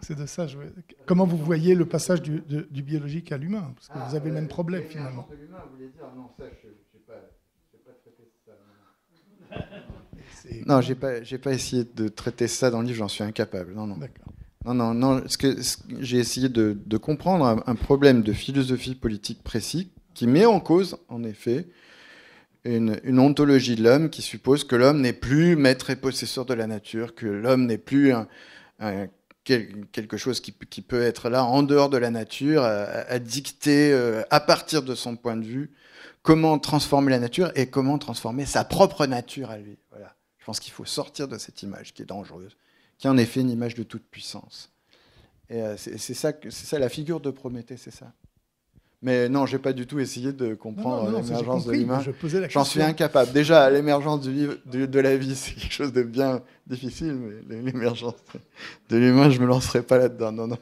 c'est de ça. Comment vous voyez le passage du, biologique à l'humain Parce que vous avez le même problème ah, finalement. vous voulez dire non, ça, je pas, non, j'ai pas, pas essayé de traiter ça dans le livre. J'en suis incapable. Non, non. Non, non, non. Ce que, j'ai essayé de, comprendre un, un problème de philosophie politique précis qui met en cause, en effet, une, ontologie de l'homme qui suppose que l'homme n'est plus maître et possesseur de la nature, que l'homme n'est plus quelque chose qui, peut être là en dehors de la nature, à, dicter euh, à partir de son point de vue comment transformer la nature et comment transformer sa propre nature à lui. Voilà. Je pense qu'il faut sortir de cette image qui est dangereuse, qui est en effet une image de toute puissance. Et euh, c'est ça, ça la figure de Prométhée, c'est ça. Mais non, j'ai pas du tout essayé de comprendre l'émergence de l'humain. J'en suis incapable. Déjà, l'émergence de, de, la vie, c'est quelque chose de bien difficile, mais l'émergence de l'humain, je me lancerai pas là-dedans. Non, non.